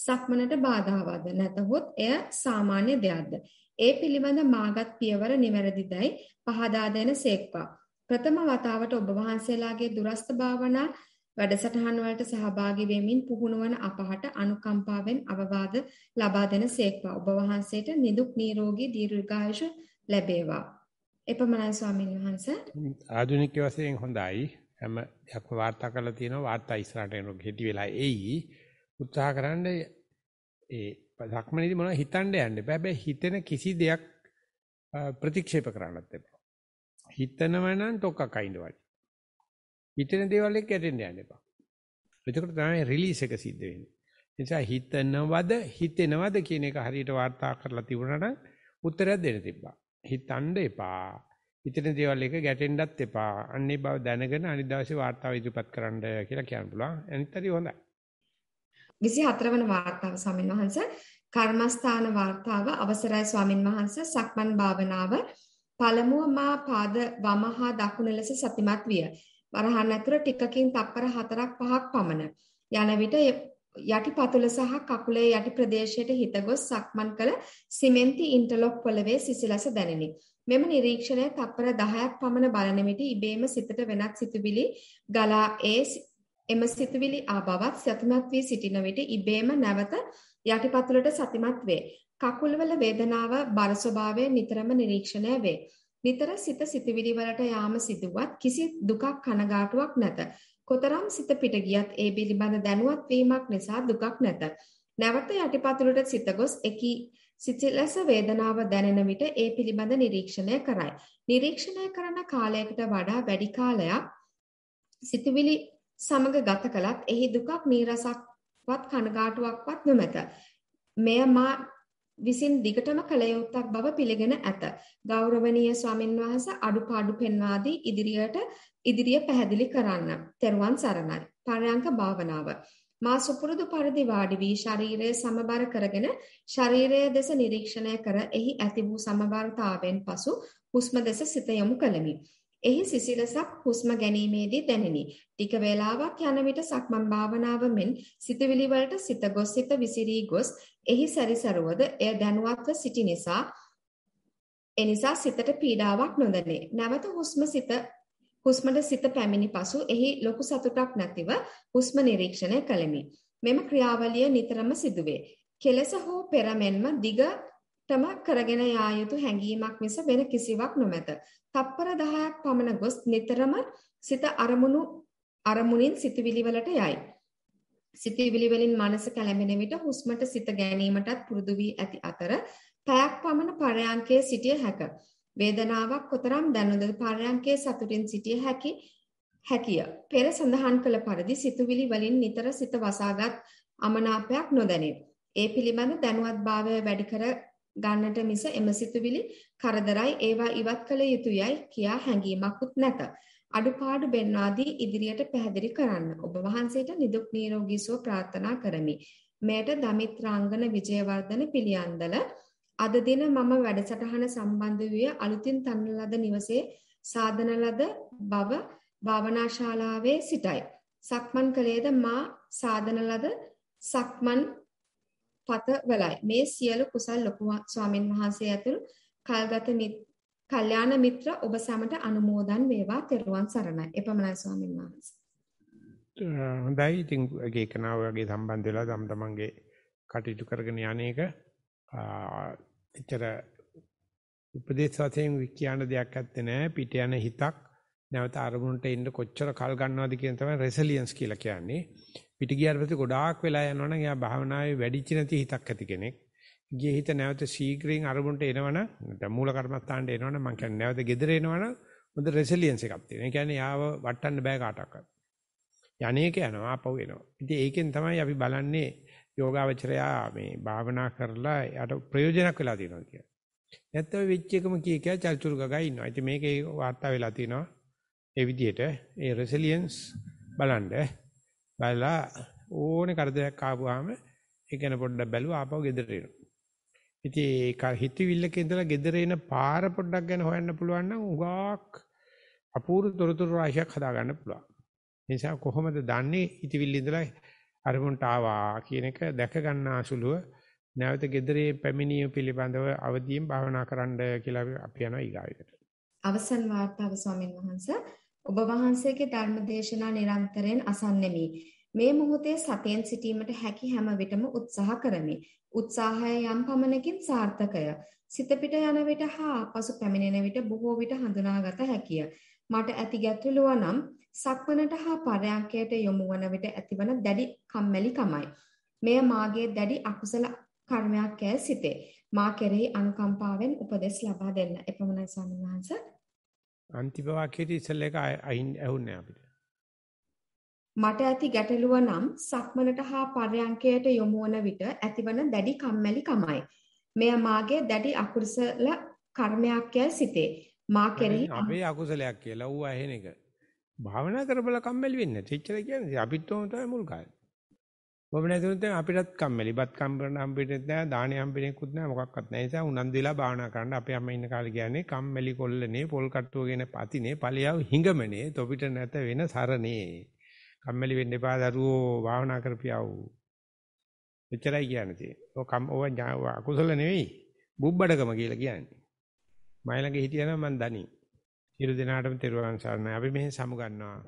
සක්මනට බාධාවද නැතහොත් එය සාමාන්‍ය දෙයක්ද? ඒ පිළිබඳ මාගත් පියවර නිවැරදිදයි පහදා දෙන සේක්වා. ප්‍රථම වතාවට ඔබ වහන්සේලාගේ දුරස්ත භාවනා වැඩසටහන් වලට සහභාගී වෙමින් පුහුණුවන අපහට අනුකම්පාවෙන් අවවාද ලබා දෙන සේක්වා. ඔබ වහන්සේට නිදුක් නිරෝගී දීර්ඝායුෂ ලැබේවා. එපමණයි ස්වාමීන් වහන්සේ. ආධුනික වශයෙන් හොඳයි. හැම යක්ම වාර්තා කරලා තියෙනවා වාර්තා ඉස්සරහට එන ගෙටි වෙලා එයි. උත්සාහ කරන්න ඒ ධක්මනේදී මොනවද හිතන්න යන්න එපා. හැබැයි හිතෙන කිසි දෙයක් ප්‍රතික්ෂේප කරන්නත් එපා. හිතනවනම් ඩොක්කක් අයින්ද වගේ. හිතෙන දේවල් එක්ක ගැටෙන්න යන්න එපා. එතකොට තමයි රිලීස් එක සිද්ධ වෙන්නේ. ඒ නිසා හිතනවද හිතෙනවද කියන එක හරියට වාර්තා කරලා තිබුණා නම් උත්තරයක් දෙන්න තිබ්බා. හිතන්න එපා. හිතෙන දේවල් එක ගැටෙන්නත් එපා. අන්නේ බව දැනගෙන අනිත් දවසේ වාර්තාව ඉදිරිපත් කරන්න කියලා කියන්න පුළුවන්. අනිත් හරි හොඳයි. 24 වන වාර්තාව ස්වාමීන් වහන්සේ කර්මස්ථාන වාර්තාව අවසරයි ස්වාමින් වහන්සේ සක්මන් භාවනාව පළමුව මා පාද වමහා දකුණ ලෙස සතිමත් විය. වරහන් ඇතුළ ටිකකින් තප්පර 4ක් 5ක් පමණ යන විට යටිපතුල සහ කකුලේ යටි ප්‍රදේශයට හිත ගොස් සක්මන් කළ සිමෙන්ති ඉන්ටර්ලොක් පොළවේ සිසිලස දැනිනි. මෙම නිරීක්ෂණය තප්පර 10ක් පමණ බලන විට ඉබේම සිතට වෙනත් සිතුවිලි ගලා ඒ එම සිතුවිලි ආබවත් සතුටුමත් වී සිටින විට ඉබේම නැවත යටිපතුලට සතිමත් වේ. කකුල්වල වේදනාව බර ස්වභාවය නිතරම නිරීක්ෂණය වේ. නිතර සිත සිතවිලි වලට යාම සිදුවත් කිසි දුකක් කනගාටුවක් නැත. කොතරම් සිත පිට ගියත් ඒ පිළිබඳ දැනුවත් වීමක් නිසා දුකක් නැත. නැවත යටිපතුලට සිත ගොස් එකී සිතිලස වේදනාව දැනෙන විට ඒ පිළිබඳ නිරීක්ෂණය කරයි. නිරීක්ෂණය කරන කාලයකට වඩා වැඩි කාලයක් සිතවිලි සමග ගත කළත් එහි දුකක් නීරසක්වත් කනගාටුවක්වත් නොමැත. මෙය මා විසින් දිගටම කළ යුත්තක් බව පිළිගෙන ඇත. ගෞරවනීය ස්වාමින් වහන්සේ අඩුපාඩු පෙන්වා දී ඉදිරියට ඉදිරිය පැහැදිලි කරන්න. තෙරුවන් සරණයි. පරයන්ක භාවනාව. මා සුපුරුදු පරිදි වාඩි වී ශරීරය සමබර කරගෙන ශරීරය දෙස නිරීක්ෂණය කර එහි ඇති වූ සමබරතාවයෙන් පසු හුස්ම දෙස සිත යොමු කළෙමි. එහි සිසිලසක් හුස්ම ගැනීමේදී දැනිනි. ටික වේලාවක් යන විට සක්මන් භාවනාව මෙන් සිතවිලි වලට සිත ගොස් සිත විසිරී ගොස් එහි සැරිසරුවද එය දැනුවත්ව සිටි නිසා එනිසා සිතට පීඩාවක් නොදැනේ. නැවත හුස්ම සිත හුස්මට සිත පැමිණි පසු එහි ලොකු සතුටක් නැතිව හුස්ම නිරීක්ෂණය කළෙමි. මෙම ක්‍රියාවලිය නිතරම සිදුවේ. කෙලස හෝ පෙරමෙන්ම දිග තම කරගෙන යා යුතු හැඟීමක් මිස වෙන කිසිවක් නොමැත. තත්පර 10ක් පමණ ගොස් නිතරම සිත අරමුණු අරමුණින් සිතවිලි වලට යයි. සිතවිලි වලින් මනස කැළඹෙන විට හුස්මට සිත ගැනීමටත් පුරුදු වී ඇති අතර පැයක් පමණ පරයන්කේ සිටිය හැක. වේදනාවක් කොතරම් දැනුද පරයන්කේ සතුටින් සිටිය හැකි හැකිය. පෙර සඳහන් කළ පරිදි සිතුවිලි වලින් නිතර සිත වසාගත් අමනාපයක් නොදැනේ. ඒ පිළිබඳ දැනුවත්භාවය වැඩි කර ගන්නට මිස එම සිතුවිලි කරදරයි ඒවා ඉවත් කළ යුතුයයි කියා හැඟීමක්වත් නැත. අඩුපාඩු බෙන්වා දී ඉදිරියට පැහැදිලි කරන්න. ඔබ වහන්සේට නිදුක් නිරෝගී සුව ප්‍රාර්ථනා කරමි. මෙයට දමිත්‍රාංගන විජයවර්ධන පිළියන්දල අද දින මම වැඩසටහන සම්බන්ධ වූයේ අලුතින් තනන ලද නිවසේ සාදන ලද බව භාවනා ශාලාවේ සිටයි. සක්මන් කලේද මා සාදන ලද සක්මන් පතවලයි. මේ සියලු කුසල් ලොකු ස්වාමින් වහන්සේ ඇතුළු කල්ගත කල්යාණ මිත්‍ර ඔබ සැමට අනුමෝදන් වේවා තෙරුවන් සරණයි. එපමණයි ස්වාමින් වහන්සේ. හොඳයි. ඉතින් එක එකනාව වගේ සම්බන්ධ වෙලා තම තමන්ගේ කටයුතු කරගෙන යන්නේක එච්චර උපදේශ වශයෙන් වික්‍යාන දෙයක් ඇත්තේ නැහැ. පිට යන හිතක් නැවත අරමුණට එන්න කොච්චර කල් ගන්නවද කියන තමයි රෙසිලියන්ස් කියලා කියන්නේ. පිට ගියාට පස්සේ ගොඩාක් වෙලා යනවනම් එයා භාවනාවේ වැඩිච නැති හිතක් ඇති කෙනෙක්. ගියේ හිත නැවත ශීඝ්‍රයෙන් අරමුණට එනවනම් දැන් මූල කර්මස්ථානට එනවනම් මං කියන්නේ නැවත ගෙදර එනවනම් හොඳ රෙසිලියන්ස් එකක් තියෙනවා. ඒ කියන්නේ යාව වටන්න බෑ කාටවත්. යන්නේක යනවා ආපහු එනවා. ඉතින් ඒකෙන් තමයි අපි බලන්නේ යෝගාවචරයා මේ භාවනා කරලා යාට ප්‍රයෝජනක් වෙලා තියෙනවා කියලා. නැත්නම් වෙච්ච එකම කීකියා චල්චුරු ගගා ඉන්නවා. ඉතින් මේකේ වාර්තා වෙලා තිනවා. ඒ විදිහට ඒ රෙසිලියන්ස් බලන්න බලලා ඕනේ කරදරයක් ආවම ඒක ගැන පොඩ්ඩක් බැලුවා ආපහු ගෙදර එනවා. ඉතින් ඒක හිතවිල්ලක ඉඳලා ගෙදර එන පාර පොඩ්ඩක් ගැන හොයන්න පුළුවන් නම් උගාක් අපූර්ව තොරතුරු රාශියක් හදාගන්න පුළුවන්. ඒ නිසා කොහොමද දන්නේ හිතවිල්ල ඉඳලා අරමුණට ආවා කියන එක දැක ගන්න අසුලුව නැවත ගෙදරේ පැමිණිය පිළිබඳව අවදීන් භාවනා කරන්න කියලා අපි යනවා ඊගාවට. අවසන් වාර්තාව ස්වාමින් වහන්සේ ඔබ වහන්සේගේ ධර්ම දේශනා නිරන්තරයෙන් අසන්නෙමි. මේ මොහොතේ සතෙන් සිටීමට හැකි හැම විටම උත්සාහ කරමි. උත්සාහය යම් පමණකින් සාර්ථකය. සිත පිට යන විට හා පසු පැමිණෙන විට බොහෝ විට හඳුනාගත හැකිය. මට ඇති ගැටලුව නම් සක්මනට හා පරයන්කයට යොමු වන විට ඇතිවන දැඩි කම්මැලිකමයි. මෙය මාගේ දැඩි අකුසල කර්මයක් ඈ සිටේ. මා කෙරෙහි අනුකම්පාවෙන් උපදෙස් ලබා දෙන්න. එපමණයි සම්මාංශ. අන්තිම වාක්‍යයේ ඉස්සෙල්ල එක අයින් ඇහුන්නේ අපිට. මට ඇති ගැටලුව නම් සක්මනට හා පරයන්කයට යොමුවන විට ඇතිවන දැඩි කම්මැලි කමයි. මෙය මාගේ දැඩි අකුසල කර්මයක් යයි සිතේ. මා කෙරෙහි අපේ අකුසලයක් කියලා ඌ ඇහෙන එක. භාවනා කරබල කම්මැලි වෙන්නේ. එච්චර කියන්නේ. අපිත් උම තමයි මුල් කාලේ. මොබ නැතුනොත් අපිටත් කම්මැලි. බත් කම්බරණ හම්බෙන්නේ නැහැ, දාණේ හම්බෙන්නේකුත් නැහැ, මොකක්වත් නැහැ. ඒ නිසා උනන්දු වෙලා භාවනා කරන්න අපේ අම්මා ඉන්න කාලේ කියන්නේ කම්මැලි කොල්ලනේ, පොල් කට්ටුව ගෙන පතිනේ, පලියව හිඟමනේ, තොපිට නැත වෙන සරණේ. කම්මැලි වෙන්න එපා දරුවෝ භාවනා කරපියව. එච්චරයි කියන්නේ තියෙන්නේ. ඔය කම් ඔය අකුසල නෙවෙයි. බුබ්බඩකම කියලා කියන්නේ. මයි ළඟ හිටියනම් මං දනි. සියලු දෙනාටම තෙරුවන් සරණයි. අපි මෙහෙ සමු ගන්නවා.